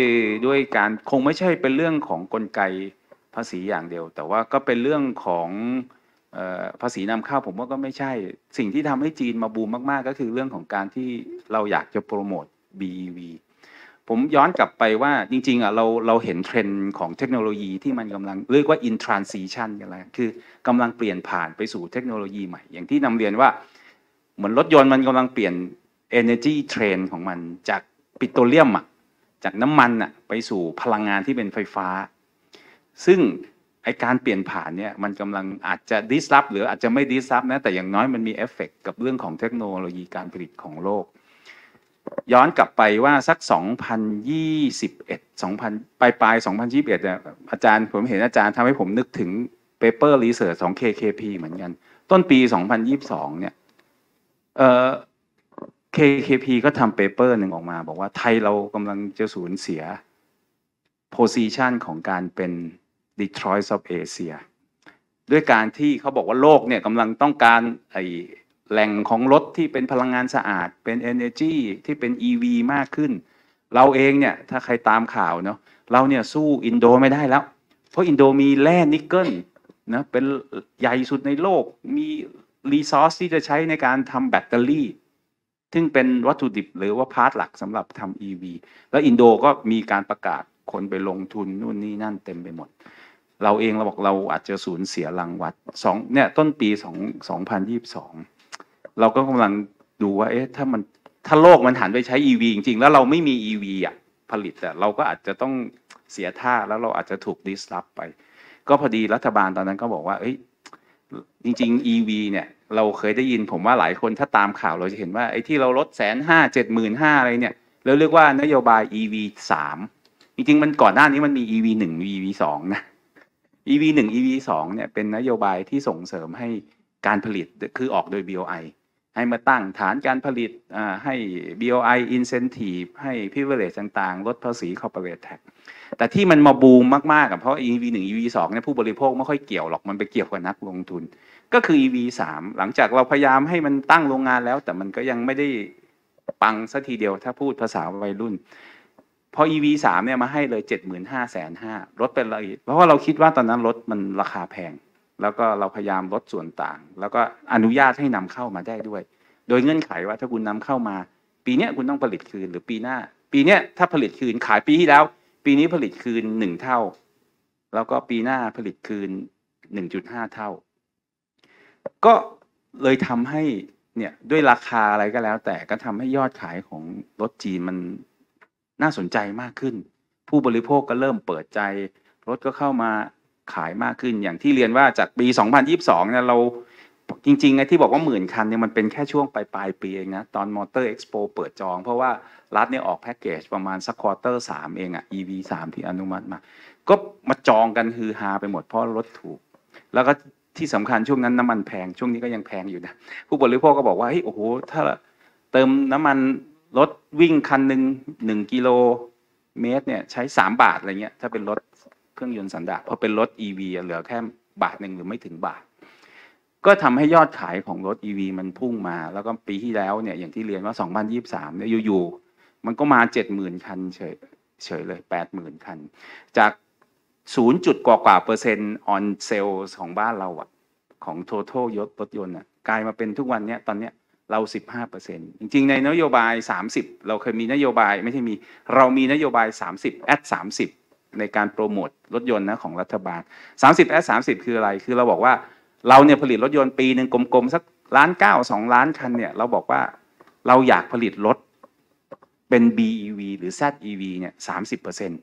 ด้วยการคงไม่ใช่เป็นเรื่องของกลไกภาษีอย่างเดียว แต่ว่าก็เป็นเรื่องของภาษีนำเข้าผมว่าก็ไม่ใช่สิ่งที่ทำให้จีนมาบูมมาก ๆ ก็คือเรื่องของการที่เราอยากจะโปรโมท BEV ผมย้อนกลับไปว่าจริงๆอ่ะเราเราเห็นเทรนด์ของเทคโนโลยีที่มันกำลังเรียกว่า in transition กันแล้วคือกำลังเปลี่ยนผ่านไปสู่เทคโนโลยีใหม่อย่างที่นำเรียนว่า เหมือนรถยนต์มันกำลังเปลี่ยน energy train ของมันจากปิโตรเลียมอ่ะ จากน้ำมันอ่ะไปสู่พลังงานที่เป็นไฟฟ้า ซึ่งไอการเปลี่ยนผ่านเนี่ย มันกำลังอาจจะดิสรับหรืออาจจะไม่ดิสรับนะ แต่อย่างน้อยมันมีเอฟเฟกกับเรื่องของเทคโนโลยีการผลิตของโลก ย้อนกลับไปว่าสัก 2021 2000ปลายปลาย2021อาจารย์ผมเห็นอาจารย์ทำให้ผมนึกถึงเปเปอร์รีเสิร์ชของ KKP เหมือนกัน ต้นปี 2022 เนี่ยเอ่อ KKP ก็ทำเปเปอร์หนึ่งออกมา บอกว่าไทยเรากำลังจะสูญเสียโพซิชันของการเป็นดีทรอยต์ซอ e เอเชียด้วยการที่เขาบอกว่าโลกเนี่ยกำลังต้องการไอแหล่งของรถที่เป็นพลังงานสะอาด เป็น Energy ที่เป็น EV มากขึ้น เราเองเนี่ย ถ้าใครตามข่าวเนาะ เราเนี่ย สู้อินโดไม่ได้แล้ว เพราะอินโดมีแร่นิกเกิลนะเป็นใหญ่สุดในโลก มีรีซอสที่จะใช้ในการทำแบตเตอรี่ ซึ่งเป็นวัตถุดิบหรือว่าพาร์ทหลักสำหรับทำ EV แล้วอินโดก็มีการประกาศคนไปลงทุนนู่นนี่นั่นเต็มไปหมดเราเองเราบอกเราอาจจะสูญเสียรางวัลสองเนี่ยต้นปีสองสองพันยี่สิบสองเราก็กำลังดูว่าเอ๊ะถ้ามันถ้าโลกมันหันไปใช้ EV จริงๆ แล้วเราไม่มี EV อ่ะ ผลิตอ่ะ เราก็อาจจะต้องเสียท่าแล้วเราอาจจะถูกดิสลอฟไป ก็พอดีรัฐบาลตอนนั้นก็บอกว่า เอ้ยจริงๆ EV เนี่ยเราเคยได้ยินผมว่าหลายคนถ้าตามข่าวเราจะเห็นว่าไอ้ที่เราลดแสนห้าเจ็ดหมื่นห้าอะไรเนี่ยเราเรียกว่านโยบาย EV สามจริงๆ มันก่อนหน้านี้มันมี EV หนึ่ง EV สองนะ EV 1 EV 2เนี่ยเป็นนโยบายที่ส่งเสริมให้การผลิต คือออกโดย BOI ให้มาตั้งฐานการผลิตให้ BOI incentive ให้ privilege ต่าง ๆลดภาษี corporate tax แต่ที่มันมาบูมมากๆกับเพราะ EV 1 EV 2เนี่ยผู้บริโภคไม่ค่อยเกี่ยวหรอก มันไปเกี่ยวกับนักลงทุน ก็คือ EV 3หลังจากเราพยายามให้มันตั้งโรงงานแล้ว แต่มันก็ยังไม่ได้ปังสัทีเดียวถ้าพูดภาษาวัยรุ่นพอ EV สามเนี่ยมาให้เลยเจ็ดหมื่นห้าแสนห้าเป็นละเพราะว่าเราคิดว่าตอนนั้นรถมันราคาแพง แล้วก็เราพยายามลดส่วนต่าง แล้วก็อนุญาตให้นำเข้ามาได้ด้วย โดยเงื่อนไขว่าถ้าคุณนำเข้ามา ปีนี้คุณต้องผลิตคืนหรือปีหน้า ปีนี้ถ้าผลิตคืนขายปีที่แล้ว ปีนี้ผลิตคืนหนึ่งเท่า แล้วก็ปีหน้าผลิตคืนหนึ่งจุดห้าเท่า ก็เลยทำให้เนี่ยด้วยราคาอะไรก็แล้ว แต่ก็ทำให้ยอดขายของรถจีนมันน่าสนใจมากขึ้น ผู้บริโภคก็เริ่มเปิดใจ รถก็เข้ามาขายมากขึ้น อย่างที่เรียนว่าจากปี 2022 เนี่ย เราจริงๆไงที่บอกว่าหมื่นคันเนี่ย มันเป็นแค่ช่วงปลายปลายปีเองนะ ตอนมอเตอร์เอ็กซ์โปเปิดจอง เพราะว่ารัฐเนี่ยออกแพ็กเกจประมาณสักควอเตอร์สามเองอะ EV สามที่อนุมัติมา ก็มาจองกันฮือฮาไปหมดเพราะรถถูก แล้วก็ที่สำคัญช่วงนั้นน้ามันแพงช่วงนี้ก็ยังแพงอยู่นะ ผู้บริโภคก็บอกว่าเฮ้ยโอ้โหถ้าเติมน้ำมันรถวิ่งคันหนึ่งหนึ่งกิโลเมตรเนี่ยใช้สามบาทอะไรเงี้ยถ้าเป็นรถเครื่องยนต์สันดาปพอเป็นรถ e ีเหลือแค่บาทหนึ่งหรือไม่ถึงบาท ก็ทำให้ยอดขายของรถ e ีมันพุ่งมา แล้วก็ปีที่แล้วเนี่ยอย่างที่เรียนว่าสองพันยีบสามเนี่ยอยู่ๆมันก็มาเจ็ดหมื่นคันเฉยเฉยเลยหมื่นคัน จากศูนย์จุดกว่ากว่าเปอร์เซ็นต์ออนเซลของบ้านเราอะของ total ยศรถยนต์อะกลายมาเป็นทุกวันเนี้ยตอนเนี้ยเรา 15%จริง ๆ ในนโยบาย 30 เราเคยมีนโยบายไม่ใช่มี เรามีนโยบาย 30แอด30 ในการโปรโมทรถยนต์นะของรัฐบาล 30แอด30 คืออะไร คือเราบอกว่าเราเนี่ย ผลิตรถยนต์ปีหนึ่งกลมๆ สักล้านเก้าสองล้านคันเนี่ยเราบอกว่าเราอยากผลิตรถ เป็น BEV หรือ ZEV เนี่ย 30%เปอร์เซ็นต์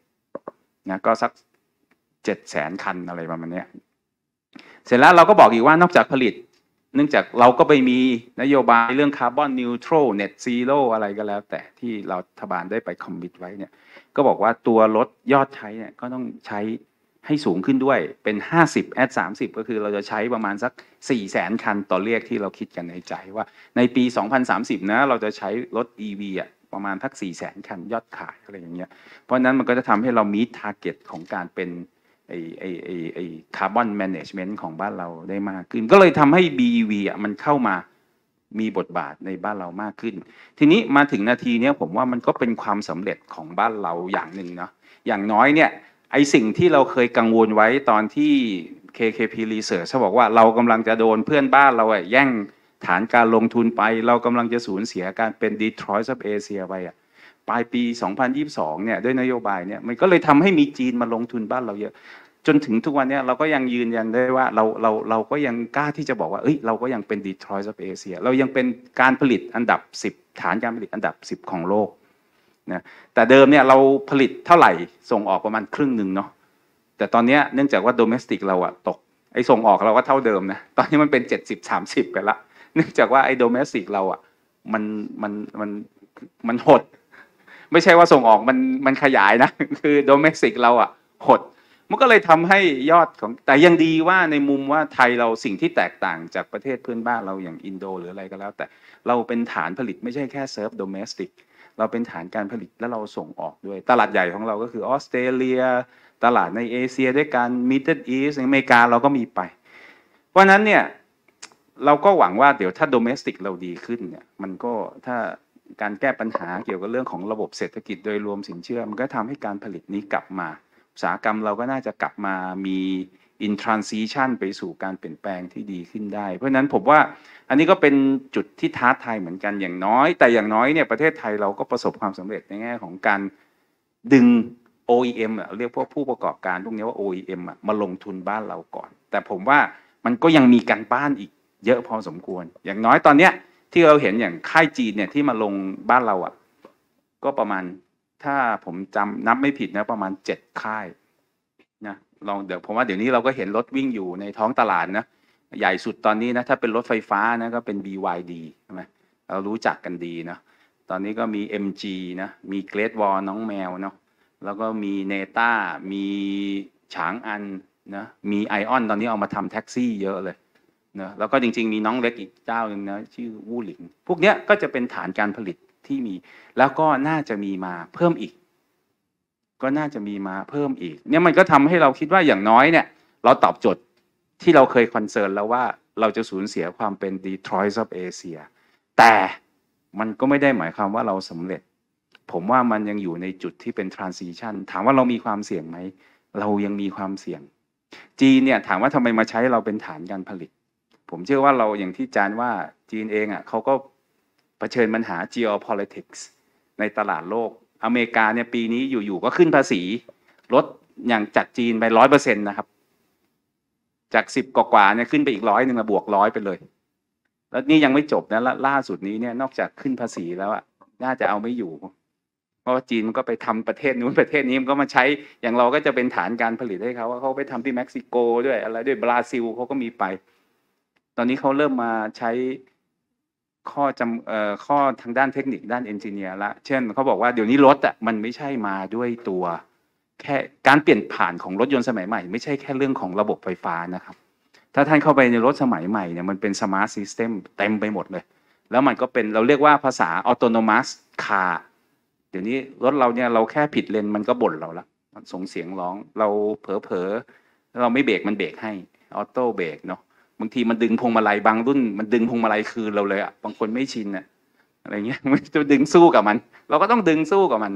นะ ก็ สักเจ็ดแสนคันอะไรประมาณนี้เสร็จแล้วเราก็บอกอีกว่านอกจากผลิตเนื่องจากเราก็ไปมีนโยบายเรื่องคาร์บอนนิวทรัลเน็ตซีโร่อะไรก็แล้ว แต่ที่เราทบาลได้ไปคอมมิตไว้เนี่ย ก็บอกว่าตัวรถยอดใช้เนี่ยก็ต้องใช้ให้สูงขึ้นด้วยเป็น 50แอด30ก็คือเราจะใช้ประมาณสัก4 0 0แสนคันต่อเรียกที่เราคิดกันในใจว่าในปี 2030นะเราจะใช้รถ e ีอ่ะประมาณทัก4 0 0แสนคันยอดขายอะไรอย่างเงี้ยเพราะนั้นมันก็จะทำให้เรามีทาร์เก็ตของการเป็นไอไอไอไอคาร์บอนแมネจเมนต์ของบ้านเราได้มากขึ้น ก็เลยทำให้ BEV อ่ะมันเข้ามามีบทบาทในบ้านเรามากขึ้น ทีนี้มาถึงนาทีนี้ผมว่ามันก็เป็นความสำเร็จของบ้านเราอย่างหนึ่งเนาะอย่างน้อยเนี่ยไอสิ่งที่เราเคยกังวลไว้ตอนที่ KKP Research เขาบอกว่าเรากำลังจะโดนเพื่อนบ้านเราแย่งฐานการลงทุนไป เรากำลังจะสูญเสียการเป็น Detroit of Asia ไปอ่ะปลายปี2022เนี่ยด้วยนโยบายเนี่ยมันก็เลยทำให้มีจีนมาลงทุนบ้านเราเยอะ จนถึงทุกวันนี้เราก็ยังยืนยันได้ว่าเราเราเราก็ยังกล้าที่จะบอกว่า เอ้ยเราก็ยังเป็นดีทรอยต์ออฟเอเชียเรายังเป็นการผลิตอันดับ 10 ฐานการผลิตอันดับ 10 ของโลกนะแต่เดิมเนี่ย เราผลิตเท่าไหร่ส่งออกประมาณครึ่งหนึ่งเนาะแต่ตอนนี้เนื่องจากว่าโดเมสติกเราอะตกไอ้ส่งออกเราก็เท่าเดิมนะตอนนี้มันเป็น 70 30ไปละเนื่องจากว่าไอ้โดเมสติกเราอะมันมันมันมันหดไม่ใช่ว่าส่งออกมันมันขยายนะ คือโดเมสิกเราอ่ะ หด มันก็เลยทำให้ยอดของแต่ยังดีว่าในมุมว่าไทยเราสิ่งที่แตกต่างจากประเทศเพื่อนบ้านเราอย่างอินโด หรืออะไรก็แล้ว แต่เราเป็นฐานผลิต ไม่ใช่แค่เซิร์ฟโดเมสติกเราเป็นฐานการผลิตและเราส่งออกด้วย ตลาดใหญ่ของเราก็คือออสเตรเลีย ตลาดในเอเชียด้วยกันมิดเดิลอีสอเมริกาเราก็มีไป เพราะนั้นเนี่ย เราก็หวังว่า เดี๋ยวถ้าโดเมสติกเราดีขึ้นเนี่ย มันก็ถ้าการแก้ปัญหาเกี่ยวกับเรื่องของระบบเศรษฐกิจโดยรวมสินเชื่อ มันก็ทำให้การผลิตนี้กลับมา อุตสาหกรรมเราก็น่าจะกลับมามี in transition ไปสู่การเปลี่ยนแปลงที่ดีขึ้นได้ เพราะฉะนั้นผมว่าอันนี้ก็เป็นจุดที่ท้าทายเหมือนกันอย่างน้อยแต่อย่างน้อยเนี่ย ประเทศไทยเราก็ประสบความสำเร็จในแง่ของการดึง OEM เรียกพวกผู้ประกอบการพวกนี้ว่า OEM มาลงทุนบ้านเราก่อน แต่ผมว่ามันก็ยังมีการบ้านอีกเยอะพอสมควร อย่างน้อยตอนเนี้ยที่เราเห็นอย่างค่ายจีนเนี่ยที่มาลงบ้านเราอ่ะก็ประมาณถ้าผมจำนับไม่ผิดนะประมาณเจ็ดค่ายนะลองเดี๋ยวผมว่าเดี๋ยวนี้เราก็เห็นรถวิ่งอยู่ในท้องตลาดนะ ใหญ่สุดตอนนี้นะถ้าเป็นรถไฟฟ้านะก็เป็น BYD ใช่ไหมเรารู้จักกันดีนะ ตอนนี้ก็มี MG นะมีเกรดวอลน้องแมวเนาะแล้วก็มีเนต้ามีฉางอันนะมีไอออนตอนนี้เอามาทำแท็กซี่เยอะเลยนะแล้วก็จริงๆมีน้องเล็กอีกเจ้าหนึ่งนะชื่อวู่หลิง พวกเนี้ยก็จะเป็นฐานการผลิตที่มี แล้วก็น่าจะมีมาเพิ่มอีกก็น่าจะมีมาเพิ่มอีก เนี่ยมันก็ทำให้เราคิดว่าอย่างน้อยเนี่ยเราตอบโจทย์ที่เราเคยคอนเซิร์นแล้วว่าเราจะสูญเสียความเป็นดีทรอยส์ออฟเอเชียแต่มันก็ไม่ได้หมายความว่าเราสำเร็จ ผมว่ามันยังอยู่ในจุดที่เป็นทรานซิชันถามว่าเรามีความเสี่ยงไหมเรายังมีความเสี่ยง จีนเนี่ยถามว่าทำไมมาใช้เราเป็นฐานการผลิตผมเชื่อว่าเราอย่างที่จานว่าจีนเองอ่ะ เขาก็ เผชิญปัญหา geopolitics ในตลาดโลกอเมริกาเนี่ยปีนี้อยู่ ๆ ก็ขึ้นภาษีลดอย่างจากจีนไปร้อยเปอร์เซ็นต์นะครับ จากสิบกว่าเนี่ยขึ้นไปอีกร้อยหนึ่งบวกร้อยไปเลย แล้วนี่ยังไม่จบนะ ล่าสุดนี้เนี่ยนอกจากขึ้นภาษีแล้วอ่ะ น่าจะเอาไม่อยู่ เพราะว่าจีนมันก็ไปทำประเทศนู้นประเทศนี้มันก็มาใช้อย่างเราก็จะเป็นฐานการผลิตให้เขาว่าเขาไปทำที่เม็กซิโกด้วยอะไรด้วยบราซิลเขาก็มีไปตอนนี้เขาเริ่มมาใช้ข้อจำข้อทางด้านเทคนิคด้านเอนจิเนียร์ละเช่นเขาบอกว่าเดี๋ยวนี้รถอ่ะมันไม่ใช่มาด้วยตัว แค่การเปลี่ยนผ่านของรถยนต์สมัยใหม่ ไม่ใช่แค่เรื่องของระบบไฟฟ้านะครับ ถ้าท่านเข้าไปในรถสมัยใหม่เนี่ยมันเป็นสมาร์ทซิสเต็มเต็มไปหมดเลย แล้วมันก็เป็นเราเรียกว่าภาษาออโตโนมัสคาร์เดี๋ยวนี้รถเราเนี่ย เราแค่ผิดเลนมันก็บ่นเราละส่งเสียงร้องเราเผลอเผลอเราไม่เบรกมันเบรกให้ออโต้เบรกเนาะบางทีมันดึงพวงมาลัยบางรุ่นมันดึงพวงมาลัยคืนเราเลยอะบางคนไม่ชินอะอะไรเงี้ยมันจะดึงสู้กับมัน เราก็ต้องดึงสู้กับมัน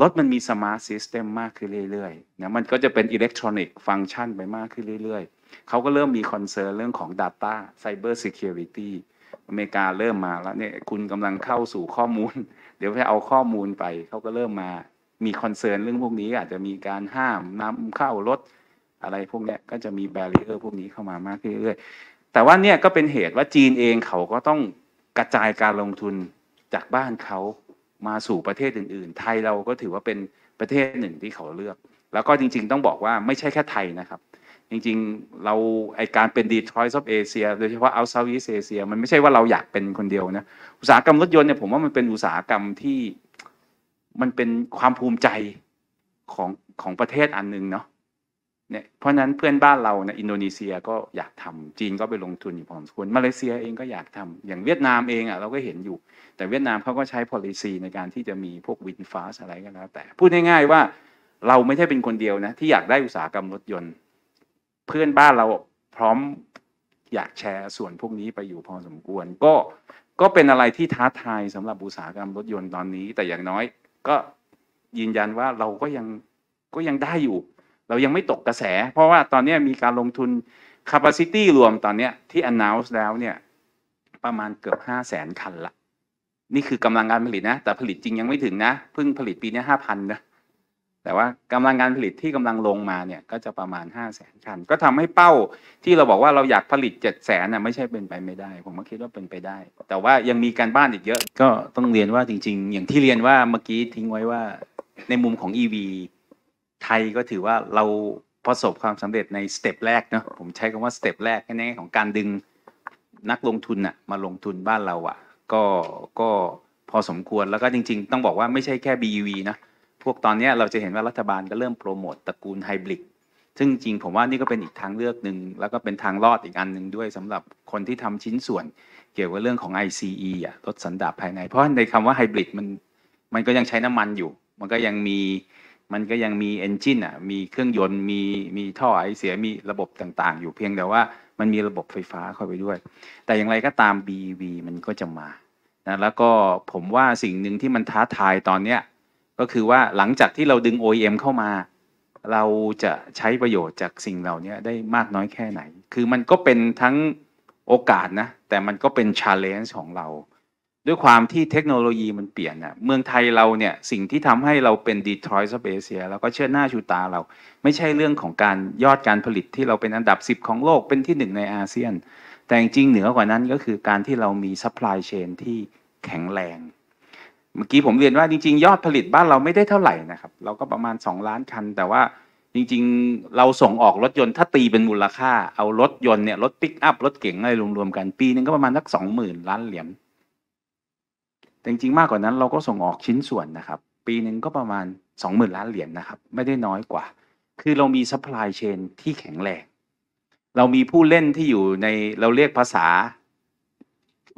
รถมันมีสมาร์ทซิสเต็มมากขึ้นเรื่อยๆนะมันก็จะเป็นอิเล็กทรอนิกส์ฟังก์ชันไปมากขึ้นเรื่อยๆ เขาก็เริ่มมีคอนเซิร์นเรื่องของ Data Cyber Security อเมริกาเริ่มมาแล้วเนี่ยคุณกำลังเข้าสู่ข้อมูล เดี๋ยวไปเอาข้อมูลไปเขาก็เริ่มมามีคอนเซิร์นเรื่องพวกนี้อาจจะมีการห้ามนำเข้ารถอะไรพวกนี้ก็จะมีแบรีเออร์พวกนี้เข้ามามากขึ้นเรื่อยๆ แต่ว่าเนี่ยก็เป็นเหตุว่าจีนเองเขาก็ต้องกระจายการลงทุนจากบ้านเขามาสู่ประเทศอื่น ๆ ไทยเราก็ถือว่าเป็นประเทศหนึ่งที่เขาเลือก แล้วก็จริง ๆ ต้องบอกว่าไม่ใช่แค่ไทยนะครับ จริง ๆ เราไอการเป็นดีทรอยซ์ออฟเอเชียโดยเฉพาะเอาซาวิสเอเชียมันไม่ใช่ว่าเราอยากเป็นคนเดียวนะ อุตสาหกรรมรถยนต์เนี่ยผมว่ามันเป็นอุตสาหกรรมที่มันเป็นความภูมิใจของของประเทศอันหนึ่งเนาะเนี่ยเพราะนั้นเพื่อนบ้านเราในะอินโดนีเซียก็อยากทำจีน ก็ไปลงทุนอยู่พอสมควรมาเลเซียเองก็อยากทำอย่างเวียดนามเองอ่ะเราก็เห็นอยู่ แต่เวียดนามเขาก็ใช้ policy ในการที่จะมีพวกวินฟ้าอะไรก็แล้วแต่ พูดง่ายๆว่าเราไม่ใช่เป็นคนเดียวนะที่อยากได้อุตสาหกรรมรถยนต์ เพื่อนบ้านเราพร้อมอยากแชร์ส่วนพวกนี้ไปอยู่พอสมควร ก็ก็เป็นอะไรที่ท้าทายสำหรับอุตสาหกรรมรถยนต์ตอนนี้ แต่อย่างน้อย ก็ยืนยันว่าเราก็ยังก็ยังได้อยู่เรายังไม่ตกกระแส เพราะว่าตอนนี้มีการลงทุน capacity รวมตอนนี้ที่ announce แล้วเนี่ย ประมาณเกือบ 5 0 0 0 0นคันละนี่คือกำลังการผลิตนะ แต่ผลิตจริงยังไม่ถึงนะเพิ่งผลิตปีนี้5,000นะแต่ว่ากำลังการผลิตที่กำลังลงมาเนี่ย ก็จะประมาณ 5 0 0 0 0นคัน ก็ทำให้เป้าที่เราบอกว่าเราอยากผลิต7 0 0 0สนนะไม่ใช่เป็นไปไม่ได้ ผมก็คิดว่าเป็นไปได้ แต่ว่ายังมีการบ้านอีกเยอะ ก็ต้องเรียนว่าจริงๆ อย่างที่เรียนว่าเมื่อกี้ทิ้งไว้ว่าในมุมของ EV ไทยก็ถือว่าเราประสบความสำเร็จในสเต็ปแรกเนาะผมใช้คำว่าสเต็ปแรกในแง่ของการดึงนักลงทุนน่ะมาลงทุนบ้านเราอ่ะ ก็ก็พอสมควรแล้วก็จริงๆต้องบอกว่าไม่ใช่แค่ BEV นะ พวกตอนนี้เราจะเห็นว่ารัฐบาลก็เริ่มโปรโมตตระกูลไฮบริดซึ่งจริงผมว่านี่ก็เป็นอีกทางเลือกหนึ่งแล้วก็เป็นทางรอดอีกอันหนึ่งด้วยสำหรับคนที่ทำชิ้นส่วนเกี่ยวกับเรื่องของ ICE อ่ะรถสันดาปภายในเพราะในคำว่าไฮบริดมัน มันก็ยังใช้น้ำมันอยู่ มันก็ยังมีมันก็ยังมีเอนจินอ่ะมีเครื่องยนต์มีมีท่อไอเสียมีระบบต่างๆ อยู่เพียงแต่ว่ามันมีระบบไฟฟ้าเข้าไปด้วย แต่อย่างไรก็ตาม b ว v มันก็จะมานะแล้วก็ผมว่าสิ่งหนึ่งที่มันท้าทายตอนเนี้ยก็คือว่าหลังจากที่เราดึง OEM เข้ามา เราจะใช้ประโยชน์จากสิ่งเหล่านี้ได้มากน้อยแค่ไหน คือมันก็เป็นทั้งโอกาสนะแต่มันก็เป็นชาเลนจ์ของเราด้วยความที่เทคโนโลยีมันเปลี่ยนเนะเมืองไทยเราเนี่ย สิ่งที่ทำให้เราเป็นดีทรอยต์สเปเซียแล้วก็เชิดหน้าชูตาเราไม่ใช่เรื่องของการยอดการผลิตที่เราเป็นอันดับ 10 ของโลกเป็นที่หนึ่งในอาเซียน แต่จริงเหนือกว่านั้นก็คือการที่เรามีซัพพลายเชนที่แข็งแรง เมื่อกี้ผมเรียนว่าจริงๆยอดผลิตบ้านเราไม่ได้เท่าไหร่นะครับเราก็ประมาณ 2 ล้านคันแต่ว่าจริงๆเราส่งออกรถยนต์ถ้าตีเป็นมูลค่าเอารถยนต์เนี่ยรถปิกอัพรถเก๋งอะไรรวมๆกันปีนึงก็ประมาณสัก 20,000 ล้านเหรียญแต่จริงๆมากกว่านั้นเราก็ส่งออกชิ้นส่วนนะครับ ปีหนึ่งก็ประมาณ20,000ล้านเหรียญนนะครับ ไม่ได้น้อยกว่า คือเรามีซัพพลายเชนที่แข็งแรง เรามีผู้เล่นที่อยู่ในเราเรียกภาษา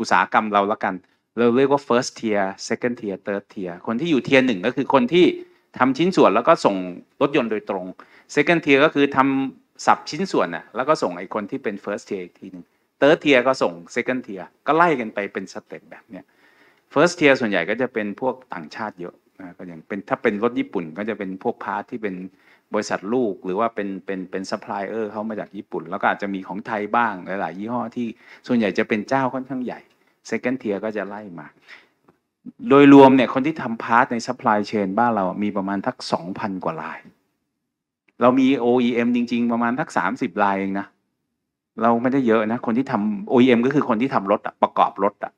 อุตสาหกรรมเราละกัน เราเรียกว่า first tier second tier third tier คนที่อยู่ tier หนึ่งก็คือคนที่ทำชิ้นส่วนแล้วก็ส่งรถยนต์โดยตรง second tier ก็คือทำสับชิ้นส่วนน่ะแล้วก็ส่งไอ้คนที่เป็น first tier อีกทีหนึ่ง third tier ก็ส่ง second tier ก็ไล่กันไปเป็นสเต็ปแบบเนี้ย first tier ส่วนใหญ่ก็จะเป็นพวกต่างชาติเยอะนะก็อย่างเป็นถ้าเป็นรถญี่ปุ่นก็จะเป็นพวกพาร์ทที่เป็นบริษัทลูกหรือว่าเป็นเป็นเป็นซัพพลายเออร์เขามาจากญี่ปุ่น แล้วก็อาจจะมีของไทยบ้างหลาย ๆ ยี่ห้อที่ส่วนใหญ่จะเป็นเจ้าค่อนข้างใหญ่ second tier ก็จะไล่มา โดยรวมเนี่ยคนที่ทำพาร์ทในซัพพลายเชนบ้านเรามีประมาณทัก 2,000 กว่าลาย เรามี OEM จริง ๆประมาณทัก30ลายเองนะ เราไม่ได้เยอะนะคนที่ทำ OEM ก็คือคนที่ทำรถประกอบรถอะ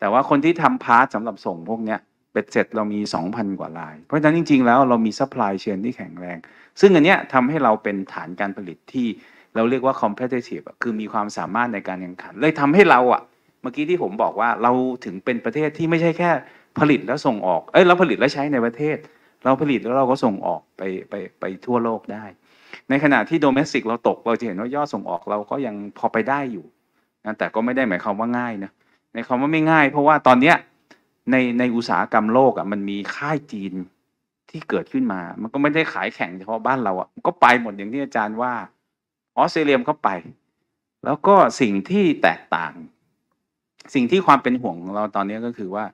แต่ว่าคนที่ทำพาร์ทสำหรับส่งพวกเนี้ยเป็ดเสร็จเรามี 2,000 กว่าลาย เพราะฉะนั้นจริง ๆ แล้วเรามีซัพพลายเชนที่แข็งแรง ซึ่งอันเนี้ยทำให้เราเป็นฐานการผลิตที่เราเรียกว่า competitive คือมีความสามารถในการแข่งขัน เลยทำให้เราอะเมื่อกี้ที่ผมบอกว่าเราถึงเป็นประเทศที่ไม่ใช่แค่ผลิตแล้วส่งออก เอ้ยเราผลิตแล้วใช้ในประเทศ เราผลิตแล้วเราก็ส่งออกไปไปไปทั่วโลกได้ ในขณะที่โดเมสิกเราตกเราจะเห็นว่ายอดส่งออกเราก็ยังพอไปได้อยู่นะแต่ก็ไม่ได้หมายความว่าง่ายนะในคำว่าไม่ง่าย เพราะว่าตอนเนี้ยในในอุตสาหกรรมโลกอ่ะมันมีค่ายจีนที่เกิดขึ้นมา มันก็ไม่ได้ ขาย แข่งเฉพาะบ้านเราอ่ะก็ไปหมดอย่าง ที่อาจารย์ว่าออสเตรเลียมก็ไป แล้วก็สิ่งที่แตกต่าง สิ่งที่ความเป็นห่วงของเราตอนนี้ก็คือว่า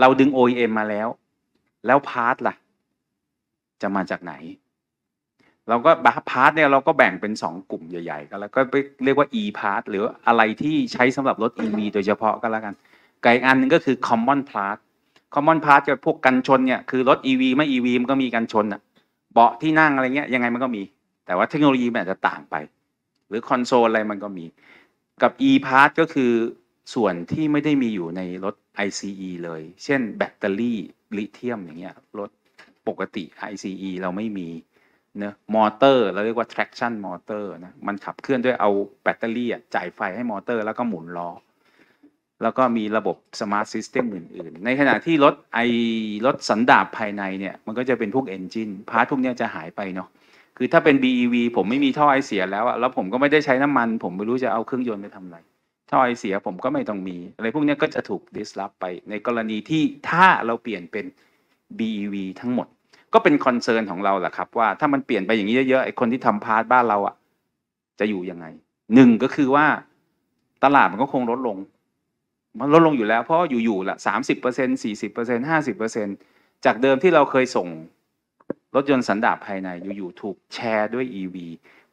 เราดึง OEM มาแล้ว แล้วพาร์ทล่ะ จะมาจากไหนเราก็บาร์พาร์ทเนี่ยเราก็แบ่งเป็น 2 กลุ่มใหญ่ๆก็แล้วก็เรียกว่า e part หรืออะไรที่ใช้สำหรับรถ EV โดยเฉพาะก็แล้วกัน ไกลอันนึงก็คือ common part common part จะพวกกันชนเนี่ยคือรถ EV ไม่ EV มันก็มีกันชนอะเบาะที่นั่งอะไรเงี้ย ยังไงมันก็มี แต่ว่าเทคโนโลยีมันอาจจะต่างไป หรือคอนโซลอะไรมันก็มี กับ e part ก็คือส่วนที่ไม่ได้มีอยู่ในรถ ICE เลยเช่นแบตเตอรี่ลิเธียมอย่างเงี้ยรถปกติ ICE เราไม่มีนะมอเตอร์เราเรียกว่า traction มอเตอร์นะมันขับเคลื่อนด้วยเอาแบตเตอรี่จ่ายไฟให้มอเตอร์ แล้วก็หมุนล้อแล้วก็มีระบบ smart system อื่น ๆ ในขณะที่รถไอรถสันดาปภายในเนี่ย มันก็จะเป็นพวก engine พาร์ทพวกนี้จะหายไปเนาะคือถ้าเป็น BEV ผมไม่มีท่อไอเสียแล้วอะแล้วผมก็ไม่ได้ใช้น้ำมัน ผมไม่รู้จะเอาเครื่องยนต์ไปทำอะไรท่อไอเสียผมก็ไม่ต้องมีอะไรพวกนี้ก็จะถูกดิสลอฟไปในกรณีที่ถ้าเราเปลี่ยนเป็น BEV ทั้งหมดก็เป็นคอนเซิร์นของเราแหละครับว่าถ้ามันเปลี่ยนไปอย่างนี้เยอะๆไอ้คนที่ทำพาร์ทบ้านเราอ่ะจะอยู่ยังไง หนึ่งก็คือว่าตลาดมันก็คงลดลงมันลดลงอยู่แล้ว เพราะอยู่ๆละสามสิบเปอร์เซ็นสี่สิบเปอร์เซ็นห้าสิบเปอร์เซ็นจากเดิมที่เราเคยส่งรถยนต์สันดาปภายในอยู่ๆถูกแชร์ด้วย e ี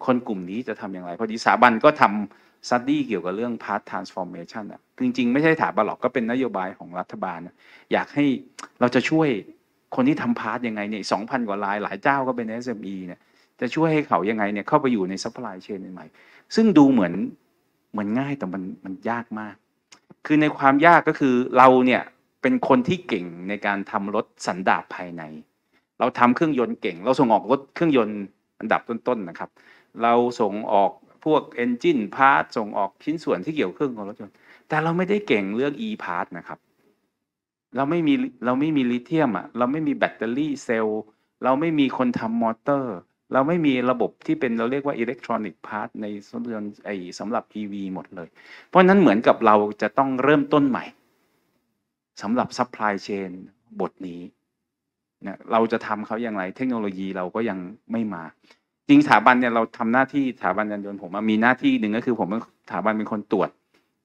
คนกลุ่มนี้จะทำอย่างไร พอดีสถาบันก็ทำสตดี้เกี่ยวกับเรื่องพาร์ททรานส์ฟอร์เมชันอ่ะ จริงๆไม่ใช่ถาบัลลอกก็เป็นนโยบายของรัฐบาลอยากให้เราจะช่วยคนที่ทำพาร์ทยังไงเนี่ยสองพันกว่าลาย หลายเจ้าก็เป็น SME เนี่ย จะช่วยให้เขายังไงเนี่ย เข้าไปอยู่ในซัพพลายเชนใหม่ ซึ่งดูเหมือนเหมือนง่ายแต่มันมันยากมาก คือในความยากก็คือเราเนี่ย เป็นคนที่เก่งในการทำรถสันดาปภายใน เราทำเครื่องยนต์เก่ง เราส่งออกรถเครื่องยนต์อันดับต้นๆ นะครับ เราส่งออกพวกเอนจินพาร์ท ส่งออกชิ้นส่วนที่เกี่ยวเครื่องของรถยนต์ แต่เราไม่ได้เก่งเรื่อง e พาร์นะครับเราไม่มีเราไม่มีลิเทียมอ่ะ เราไม่มีแบตเตอรี่เซลล์ เราไม่มีคนทำมอเตอร์ เราไม่มีระบบที่เป็นเราเรียกว่าอิเล็กทรอนิกส์พาร์ทในสำหนับไอสำหรับีวีหมดเลย เพราะนั้นเหมือนกับเราจะต้องเริ่มต้นใหม่สำหรับซัพพลายเชนบทนี้เนะเราจะทำเขาอย่างไรเทคโนโลยีเราก็ยังไม่มา จริงสถาบันเนี่ยเราทำหน้าที่ สถาบันยานยนต์ผมมีหน้าที่หนึ่งก็คือผมสถาบันเป็นคนตรวจ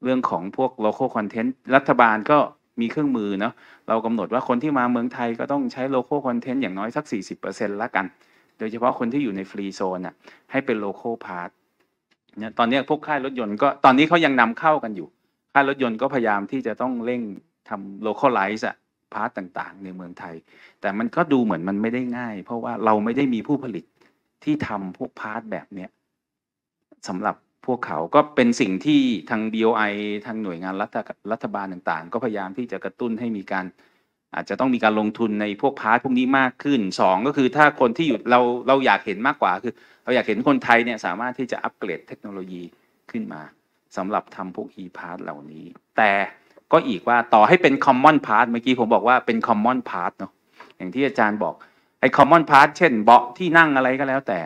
เรื่องของพวก local content รัฐบาลก็มีเครื่องมือเนาะเรากำหนดว่าคนที่มาเมืองไทยก็ต้องใช้โลโก้คอนเทนต์อย่างน้อยสัก 40%ละกัน โดยเฉพาะคนที่อยู่ในฟรีโซนอ่ะให้เป็นโลโก้พาร์ทเนี่ยตอนนี้พวกค่ายรถยนต์ก็ตอนนี้เขายังนำเข้ากันอยู่ ค่ายรถยนต์ก็พยายามที่จะต้องเร่งทำโลเคอลไลซ์อะพาร์ตต่าง ๆ ในเมืองไทยแต่มันก็ดูเหมือนมันไม่ได้ง่ายเพราะว่าเราไม่ได้มีผู้ผลิตที่ทำพวกพาร์ตแบบเนี้ยสำหรับพวกเขาก็เป็นสิ่งที่ทาง DOI ทางหน่วยงานรัฐรัฐบาลต่างๆ ก็พยายามที่จะกระตุ้นให้มีการ อาจจะต้องมีการลงทุนในพวกพาร์ทพวกนี้มากขึ้น 2 ก็คือถ้าคนที่อยู่เราเราอยากเห็นมากกว่า คือเราอยากเห็นคนไทยเนี่ยสามารถที่จะอัปเกรดเทคโนโลยีขึ้นมาสำหรับทำพวก e-part เหล่านี้ แต่ก็อีกว่าต่อให้เป็น common part เมื่อกี้ผมบอกว่าเป็น common part เนาะอย่างที่อาจารย์บอกไอ้ common part เช่นเบาะที่นั่งอะไรก็แล้วแต่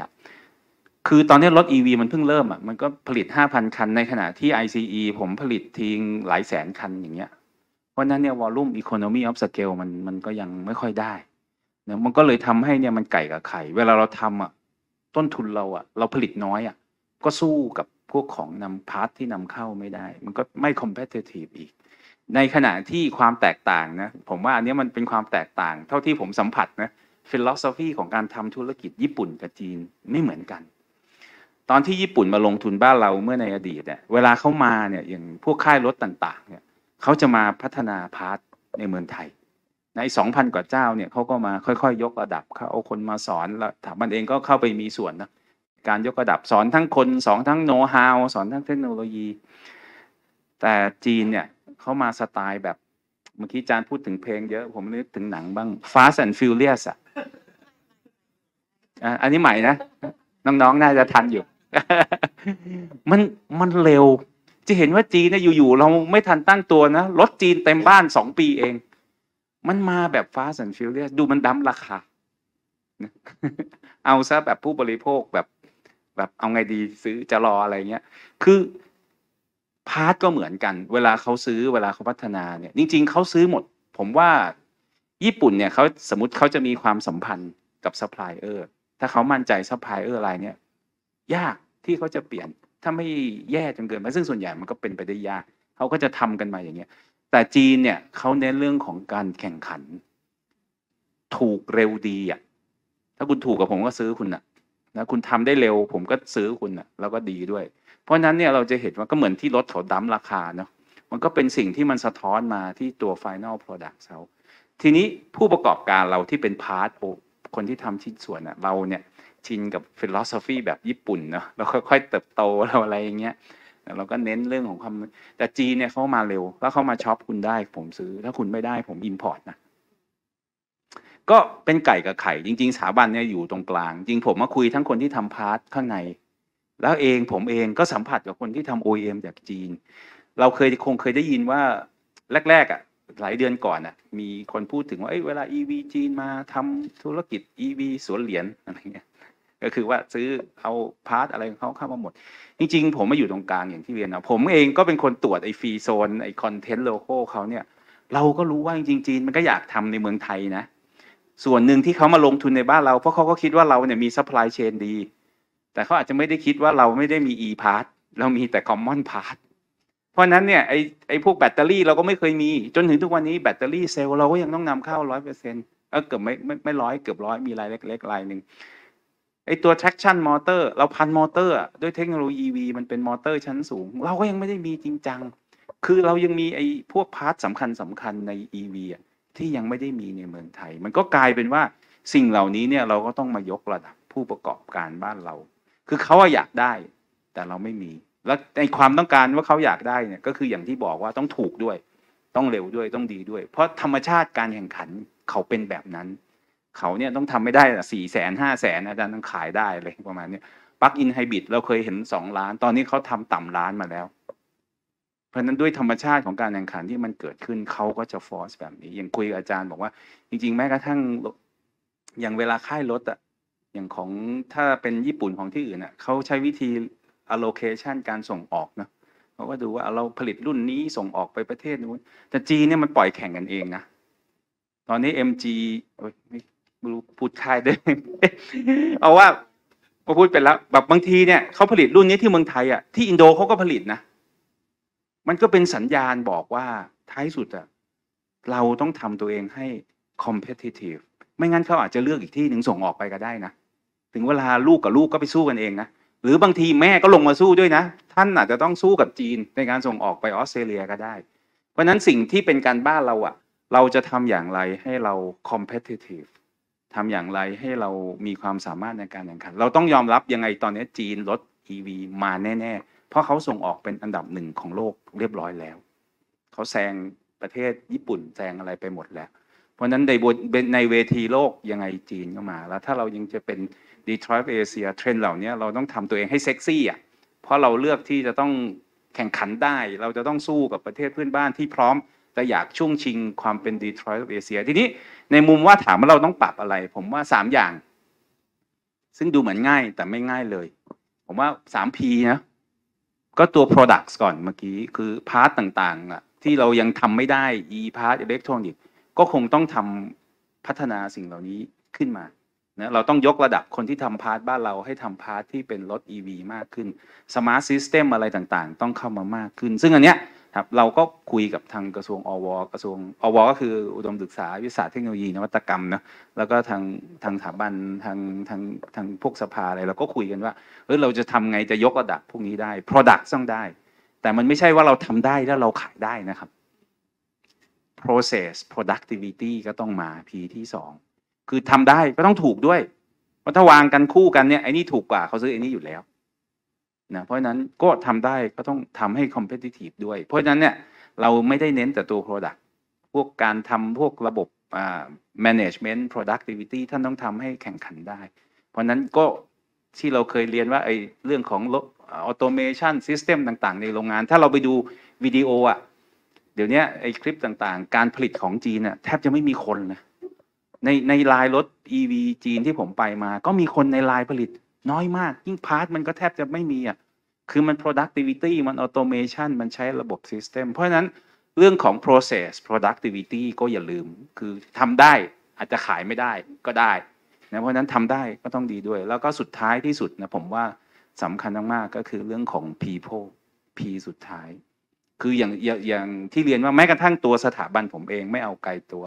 คือตอนนี้รถ EV มันเพิ่งเริ่มอ่ะมันก็ผลิต 5,000 คันในขณะที่ ICE ผมผลิตทิ้งหลายแสนคันอย่างเงี้ยเพราะนั้นเนี่ยวอลลุ่มอีโคโนมีออฟสเกลมันมันก็ยังไม่ค่อยได้เนี่ยมันก็เลยทำให้เนี่ยมันไก่กับไข่ เวลาเราทำอ่ะต้นทุนเราอ่ะเราผลิตน้อยอ่ะก็สู้กับพวกของนำพาร์ทที่นำเข้าไม่ได้ มันก็ไม่คอมเพลติทีฟอีก ในขณะที่ความแตกต่างนะผมว่าอันนี้มันเป็นความแตกต่าง เท่าที่ผมสัมผัสนะฟิลโลสอฟีของการทำธุรกิจญี่ปุ่นกับจีนไม่เหมือนกันตอนที่ญี่ปุ่นมาลงทุนบ้านเราเมื่อในอดีตเนี่ยเวลาเขามาเนี่ย อย่างพวกค่ายรถต่าง ๆ เนี่ยเขาจะมาพัฒนาพาร์ทในเมืองไทย ในสองพันกว่าเจ้าเนี่ยเขาก็มาค่อยๆ ยกระดับเขาเอาคนมาสอนแล้วมันเองก็เข้าไปมีส่วนนะการยกระดับสอนทั้งคนสอนทั้งโน้ตฮาวสอนทั้งเทคโนโลยี แต่จีนเนี่ยเขามาสไตล์แบบ เมื่อกี้จารย์พูดถึงเพลงเยอะผมนึกถึงหนังบ้าง Fast and Furious อ่ะอันนี้ใหม่นะน้องๆน่าจะทันอยู่มันมันเร็วจะเห็นว่าจีนเนี่ยอยู่ๆเราไม่ทันตั้งตัว นะรถจีน เต็มบ้านสองปีเอง มันมาแบบฟ้าสันฟิลเลียดูมันดำราคาเอา ซะ แบบผู้บริโภคแบบแบบเอาไงดีซื้อจะรออะไรเงี้ย คือ พาร์ทก็เหมือนกัน เวลาเขาซื้อเวลาเขาพัฒนาเนี่ย จริง ๆเขาซื้อหมด ผมว่าญี่ปุ่นเนี่ยเขาสมมติเขาจะมีความสัมพันธ์กับซัพพลายเออร์ถ้าเขามั่นใจซัพพลายเออร์อะไรเนี่ยยากที่เขาจะเปลี่ยนถ้าไม่แย่จนเกินไปซึ่งส่วนใหญ่มันก็เป็นไปได้ยาก เขาก็จะทำกันมาอย่างเงี้ย แต่จีนเนี่ยเขาเน้นเรื่องของการแข่งขัน ถูกเร็วดีอ่ะถ้าคุณถูกกับผมก็ซื้อคุณอ่ะนะคุณทำได้เร็ว ผมก็ซื้อคุณอ่ะแล้วก็ดีด้วย เพราะนั้นเนี่ยเราจะเห็นว่าก็เหมือนที่รถเขาดั้มราคาเนาะมันก็เป็นสิ่งที่มันสะท้อนมาที่ตัว final product เขาทีนี้ผู้ประกอบการเราที่เป็นพาร์ทคนที่ทำชิ้นส่วนอ่ะ เราเนี่ยชินกับฟิโลสอฟีแบบญี่ปุ่นเนาะเราค่อย ๆ เติบโตเราอะไรอย่างเงี้ยเราก็เน้นเรื่องของความแต่จีนเนี่ยเขามาเร็วแล้วเขามาช็อปคุณได้ผมซื้อ ถ้าคุณไม่ได้ผมอินพอร์ตนะ ก็เป็นไก่กับไข่ จริงๆสถาบันเนี่ยอยู่ตรงกลาง จริงผมมาคุยทั้งคนที่ทำพาร์ทข้างใน แล้วเองผมเองก็สัมผัสกับคนที่ทอเ OEM จากจีน เราเคยคงเคยได้ยินว่าแรก ๆอะ่ะหลายเดือนก่อนน่ะ มีคนพูดถึงว่าเอ้ยเวลา EV จีนมาทำธุรกิจ EV สวนเหรียญอะไรเงี้ยก็คือว่าซื้อเอาพาร์ทอะไรของเขาเข้ามาหมด จริง ๆ ผมมาอยู่ตรงกลางอย่างที่เรียนนะผมเองก็เป็นคนตรวจไอ้ฟรีโซนไอ้คอนเทนต์โลโก้เขาเนี่ย เราก็รู้ว่าจริงๆจีนมันก็อยากทำในเมืองไทยนะ ส่วนหนึ่งที่เขามาลงทุนในบ้านเรา เพราะเขาก็คิดว่าเราเนี่ยมีซัพพลายเชนดี แต่เขาอาจจะไม่ได้คิดว่าเราไม่ได้มี e part เรามีแต่ common part เพราะนั้นเนี่ยไอ้ไอ้พวกแบตเตอรี่เราก็ไม่เคยมีจนถึงทุกวันนี้แบตเตอรี่เซลล์เราก็ยังต้องนำเข้าร้อยเปอร์เซ็นต์ก็เกือบไม่ไม่ร้อยเกือบร้อยมีรายเล็กๆรายหนึ่งไอตัว traction motor เราพันมอเตอร์ด้วยเทคโนโลยี EV มันเป็นมอเตอร์ชั้นสูง เราก็ยังไม่ได้มีจริงจัง คือเรายังมีไอพวกพาร์ทสำคัญสำคัญใน EV ที่ยังไม่ได้มีในเมืองไทย มันก็กลายเป็นว่าสิ่งเหล่านี้เนี่ยเราก็ต้องมายกระดับผู้ประกอบการบ้านเรา คือเขาอยากได้ แต่เราไม่มี แล้วในความต้องการว่าเขาอยากได้เนี่ย ก็คืออย่างที่บอกว่าต้องถูกด้วย ต้องเร็วด้วย ต้องดีด้วย เพราะธรรมชาติการแข่งขันเขาเป็นแบบนั้นเขาเนี่ยต้องทำไม่ได้สี่แสนห้าแสนอาจารย์ต้องขายได้เลยประมาณนี้ปลั๊กอินไฮบริดเราเคยเห็นสองล้านตอนนี้เขาทำต่ำล้านมาแล้ว เพราะนั้นด้วยธรรมชาติของการแข่งขันที่มันเกิดขึ้นเขาก็จะฟอร์สแบบนี้อย่างคุยกับอาจารย์บอกว่าจริงๆแม้กระทั่งอย่างเวลาค่ายรถอะอย่างของถ้าเป็นญี่ปุ่นของที่อื่นอะเขาใช้วิธี allocation การส่งออกเนาะเขาก็ดูว่าเราผลิตรุ่นนี้ส่งออกไปประเทศนู้นแต่จีนเนี่ยมันปล่อยแข่งกันเองนะตอนนี้ MG เอ้ยม่รู้พูดช่ยได้ เอาว่าพอพูดไปแล้วแบบบางทีเนี่ยเขาผลิตรุ่นนี้ที่เมืองไทยอ่ะที่อินโดเขาก็ผลิตนะ มันก็เป็นสัญญาณบอกว่า ท้ายสุดอ่ะเราต้องทำตัวเองให้ competitive ไม่งั้นเขาอาจจะเลือกอีกที่หนึ่งส่งออกไปก็ได้นะถึงเวลาลูกกับลูกก็ไปสู้กันเองนะหรือบางทีแม่ก็ลงมาสู้ด้วยนะ ท่านอาจจะต้องสู้กับจีนในการส่งออกไปออสเตรเลียก็ได้ เพราะนั้นสิ่งที่เป็นการบ้านเราอ่ะ เราจะทำอย่างไรให้เรา competitive ทำอย่างไรให้เรามีความสามารถในการแข่งขัน เราต้องยอมรับยังไงตอนนี้จีน รถ e ีมาแน่ๆ เพราะเขาส่งออกเป็นอันดับหนึ่งของโลกเรียบร้อยแล้ว เขาแซงประเทศญี่ปุ่นแซงอะไรไปหมดแล้ว เพราะนั้นในบนในเวทีโลกยังไงจีนก็มาแล้ว ถ้าเรายังจะเป็นดีทรอยต์เอเชียเทรนเหล่านี้เราต้องทำตัวเองให้เซ็กซี่อ่ะ เพราะเราเลือกที่จะต้องแข่งขันได้ เราจะต้องสู้กับประเทศเพื่อนบ้านที่พร้อมแต่อยากช่วงชิงความเป็นดีทรอยต์เอเชียทีนี้ในมุมว่าถามว่าเราต้องปรับอะไร ผมว่าสามอย่าง ซึ่งดูเหมือนง่ายแต่ไม่ง่ายเลย ผมว่าสามพีนะก็ตัว products ก่อนเมื่อกี้ คือพาร์ตต่างๆอะที่เรายังทำไม่ได้ e part electronic ก็คงต้องทำพัฒนาสิ่งเหล่านี้ขึ้นมานะเราต้องยกระดับคนที่ทำพาร์ทบ้านเราให้ทำพาร์ทที่เป็นรถ EV มากขึ้น Smart System อะไรต่างๆ ต้องเข้ามามากขึ้น ซึ่งอันเนี้ยครับเราก็คุยกับทางกระทรวง อวกระทรวงอวก็คืออุดมศึกษาวิสาเทคโนโลยีนวัตกรรมนะแล้วก็ทางทางสถาบันทางทางทางพวกสภาอะไร เราก็คุยกันว่าเออเราจะทำไงจะยกระดับพวกนี้ได้ Product ต้องได้ แต่มันไม่ใช่ว่าเราทำได้แล้วเราขายได้นะครับ process productivity ก็ต้องมา P ที่สองคือทำได้ก็ต้องถูกด้วย เพราะถ้าวางกันคู่กันเนี่ยไอ้นี่ถูกกว่าเขาซื้อไอ้นี่อยู่แล้วนะเพราะฉะนั้นก็ทำได้ก็ต้องทำให้ competitive ด้วยเพราะฉะนั้นเนี่ย เราไม่ได้เน้นแต่ตัว product พวกการทำพวกระบบ management productivity ท่านต้องทำให้แข่งขันได้ เพราะฉะนั้นก็ที่เราเคยเรียนว่าไอ้เรื่องของ automation system ต่างๆ ในโรงงาน ถ้าเราไปดูวิดีโออ่ะเดี๋ยวนี้ไอ้คลิปต่างๆ การผลิตของจีนน่ะแทบจะไม่มีคนนะในในลายรถ EV จีนที่ผมไปมา ก็มีคนในลายผลิตน้อยมาก ยิ่งพาร์ทมันก็แทบจะไม่มีอ่ะคือมัน productivity มัน automation มันใช้ระบบ system เพราะฉะนั้นเรื่องของ process productivity ก็อย่าลืม คือทำได้อาจจะขายไม่ได้ก็ได้นะเพราะนั้นทำได้ก็ต้องดีด้วย แล้วก็สุดท้ายที่สุดนะผมว่าสำคัญมากๆก็คือเรื่องของ people P สุดท้าย คืออย่างอย่างที่เรียนว่าแม้กระทั่งตัวสถาบันผมเองไม่เอาไกลตัว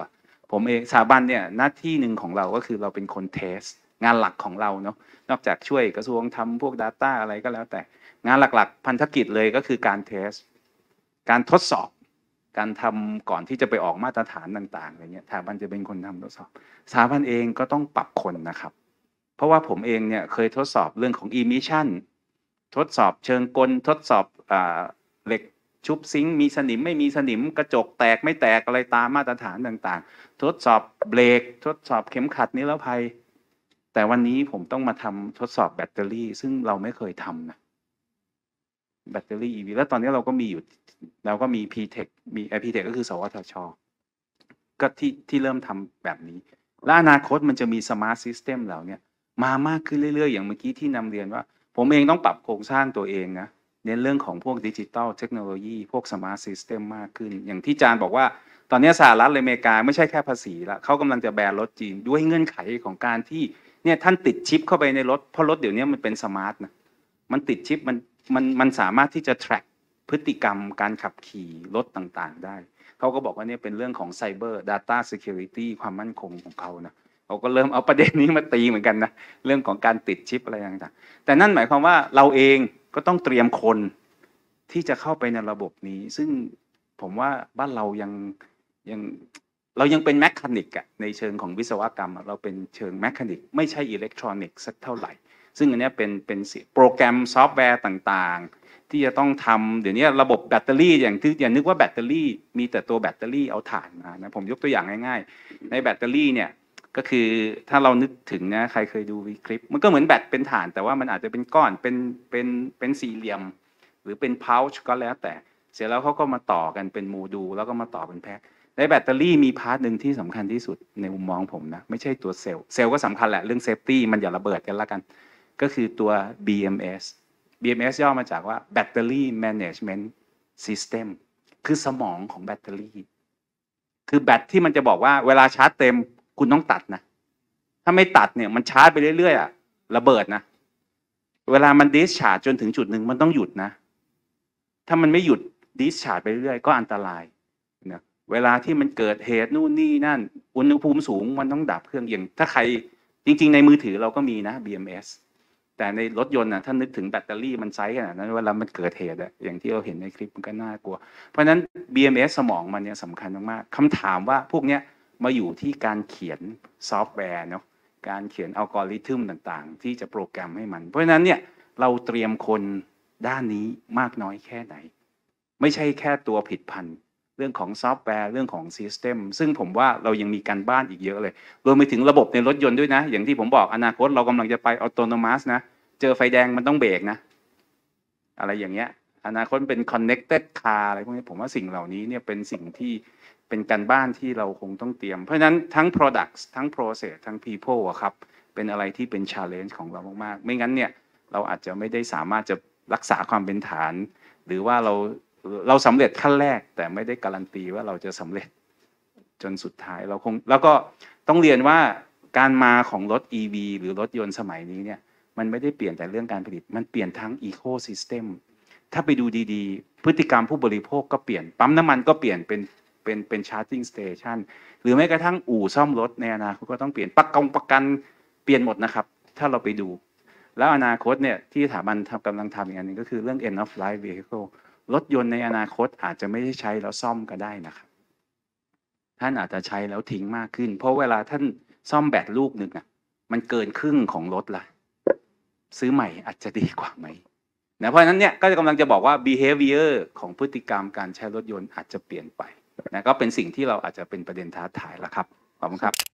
ผมเองสถาบันเนี่ยหน้าที่หนึ่งของเราก็คือเราเป็นคนเทสงานหลักของเราเนาะนอกจากช่วยกระทรวงทำพวก Data อะไรก็แล้วแต่งานหลักๆ พันธกิจเลยก็คือการเทสการทดสอบการทำก่อนที่จะไปออกมาตรฐานต่างๆอะไรเงี้ยสถาบันจะเป็นคนทำทดสอบสถาบันเองก็ต้องปรับคนนะครับ เพราะว่าผมเองเนี่ยเคยทดสอบเรื่องของ emission ทดสอบเชิงกลทดสอบเหล็กชุบซิงมีสนิมไม่มีสนิมกระจกแตกไม่แตกอะไรตามมาตรฐานต่างๆ ทดสอบเบรกทดสอบเข็มขัดนิรภัยแต่วันนี้ผมต้องมาทำทดสอบแบตเตอรี่ ซึ่งเราไม่เคยทำนะแบตเตอรี่ EV แล้วตอนนี้เราก็มีอยู่เราก็มี PTEC มีไ PTEC ก็คือสวทช ก็ที่ที่เริ่มทำแบบนี้ และอนาคตมันจะมีสมาร์ทซิสเต็มเหล่านี้มามากขึ้นเรื่อย ๆ อย่างเมื่อกี้ที่นำเรียนว่า ผมเองต้องปรับโครงสร้างตัวเองนะเน้นเรื่องของพวกดิจิตอลเทคโนโลยีพวกสมาร์ทซิสเต็มมากขึ้นอย่างที่จานบอกว่า ตอนนี้สหรัฐอเมริกาไม่ใช่แค่ภาษีละเขากำลังจะแบนรถจีนด้วยเงื่อนไขของการที่เนี่ยท่านติดชิป เข้าไปในรถ เพราะรถเดี๋ยวนี้มันเป็นสมาร์ทนะมันติดชิปมันมันมันสามารถที่จะ track พฤติกรรมการขับขี่ รถต่างๆได้ เขาก็บอกว่าเนี่ยเป็นเรื่องของไซเบอร์ Data Security ความมั่นคงของเขานะเขาก็เริ่มเอาประเด็นนี้มาตีเหมือนกันนะเรื่องของการติดชิปอะไรต่างๆแต่นั่นหมายความว่าเราเองก็ต้องเตรียมคนที่จะเข้าไปในระบบนี้ ซึ่งผมว่าบ้านเรายังยังเรายังเป็นแมชชีนิกอะในเชิงของวิศวกรรม เราเป็นเชิงแมชชีนิกไม่ใช่อิเล็กทรอนิกส์สักเท่าไหร่ ซึ่งอันนี้เป็นเป็นโปรแกรมซอฟต์แวร์ต่างๆ ที่จะต้องทำเดี๋ยวนี้ระบบแบตเตอรี่ อย่างที่อย่านึกว่าแบตเตอรี่ มีแต่ตัวแบตเตอรี่เอาถ่านมานะผมยกตัวอย่างง่ายๆ ในแบตเตอรี่เนี่ยก็คือถ้าเรานึกถึงนะใครเคยดูวีคลิป มันก็เหมือนแบตเป็นฐาน แต่ว่ามันอาจจะเป็นก้อนเป็นเป็นเป็นสี่เหลี่ยม หรือเป็นพาวช์ก็แล้วแต่เสร็จแล้วเขาก็มาต่อกันเป็นโมดูลแล้วก็มาต่อเป็นแพ็คแแบตเตอรี่มีพาร์ทหนึ่งที่สำคัญที่สุดในมุมมองผมนะ ไม่ใช่ตัวเซลล์ เซลล์ก็สำคัญแหละ เรื่องเซฟตี้มันอย่าระเบิดกันละกัน ก็คือตัว BMS BMS ย่อมาจากว่า Battery Management System คือสมองของแบตเตอรี่ คือแบตที่มันจะบอกว่าเวลาชาร์จเต็มคุณต้องตัดนะ ถ้าไม่ตัดเนี่ยมันชาร์จไปเรื่อยๆอะระเบิดนะ เวลามันดิสชาร์จจนถึงจุดหนึ่งมันต้องหยุดนะ ถ้ามันไม่หยุดดิสชาร์จไปเรื่อยๆก็อันตรายเวลาที่มันเกิดเหตุนู่นนี่นั่น อุณหภูมิสูงมันต้องดับเครื่องอย่างถ้าใครจริงๆในมือถือเราก็มีนะ BMS แต่ในรถยนต์นะถ้านึกถึงแบตเตอรี่มันไซส์ขนาดนั้นเวลามันเกิดเหตุอย่างที่เราเห็นในคลิปมันก็น่ากลัว เพราะฉะนั้น BMS สมองมันเนี่ยสำคัญมากๆคำถามว่าพวกเนี้ยมาอยู่ที่การเขียนซอฟต์แวร์เนาะการเขียนอัลกอริทึมต่าง ๆ ที่จะโปรแกรมให้มัน เพราะฉะนั้นเนี่ยเราเตรียมคนด้านนี้มากน้อยแค่ไหน ไม่ใช่แค่ตัวผิดพันธุ์เรื่องของซอฟต์แวร์เรื่องของซิสเต็มซึ่งผมว่าเรายังมีการบ้านอีกเยอะเลย รวมไปถึงระบบในรถยนต์ด้วยนะ อย่างที่ผมบอกอนาคตเรากำลังจะไปออโตโนมัสนะ เจอไฟแดงมันต้องเบรกนะ อะไรอย่างเงี้ยอนาคตเป็น connected car อะไรพวกนี้ผมว่าสิ่งเหล่านี้เนี่ยเป็นสิ่งที่เป็นการบ้านที่เราคงต้องเตรียมเพราะฉะนั้นทั้ง products ทั้ง process ทั้ง people อะครับ เป็นอะไรที่เป็น challenge ของเรามากๆไม่งั้นเนี่ย เราอาจจะไม่ได้สามารถจะรักษาความเป็นฐาน หรือว่าเราเราสำเร็จขั้นแรกแต่ไม่ได้การันตีว่าเราจะสำเร็จจนสุดท้ายเราคงแล้วก็ต้องเรียนว่าการมาของรถ e ีหรือรถยนต์สมัยนี้เนี่ย มันไม่ได้เปลี่ยนแต่เรื่องการผลิตมันเปลี่ยนทั้งอีโคซิสเต็มถ้าไปดูดี ๆ พฤติกรรมผู้บริโภคก็เปลี่ยนปั๊มน้ำมันก็เปลี่ยนเป็นเป็นเป็นชาร์จิ่งสเตชันหรือแม้กระทั่งอู่ซ่อมรถในอนาคตก็ต้องเปลี่ยนประกงประกันเปลี่ยนหมดนะครับ ถ้าเราไปดู แล้วอนาคตเนี่ยที่สถาบันกำลังทำอย่างนนึงก็คือเรื่อง end of life vehicle รถยนต์ในอนาคตอาจจะไม่ได้ใช้แล้วซ่อมก็ได้นะครับ ท่านอาจจะใช้แล้วทิ้งมากขึ้น เพราะเวลาท่านซ่อมแบตลูกหนึ่งอ่ะมันเกินครึ่งของรถละ ซื้อใหม่อาจจะดีกว่าไหมนะเพราะฉะนั้นเนี่ย ก็กำลังจะบอกว่า behavior ของพฤติกรรมการใช้รถยนต์อาจจะเปลี่ยนไปนะก็เป็นสิ่งที่เราอาจจะเป็นประเด็นท้าทายละครับขอบคุณครับ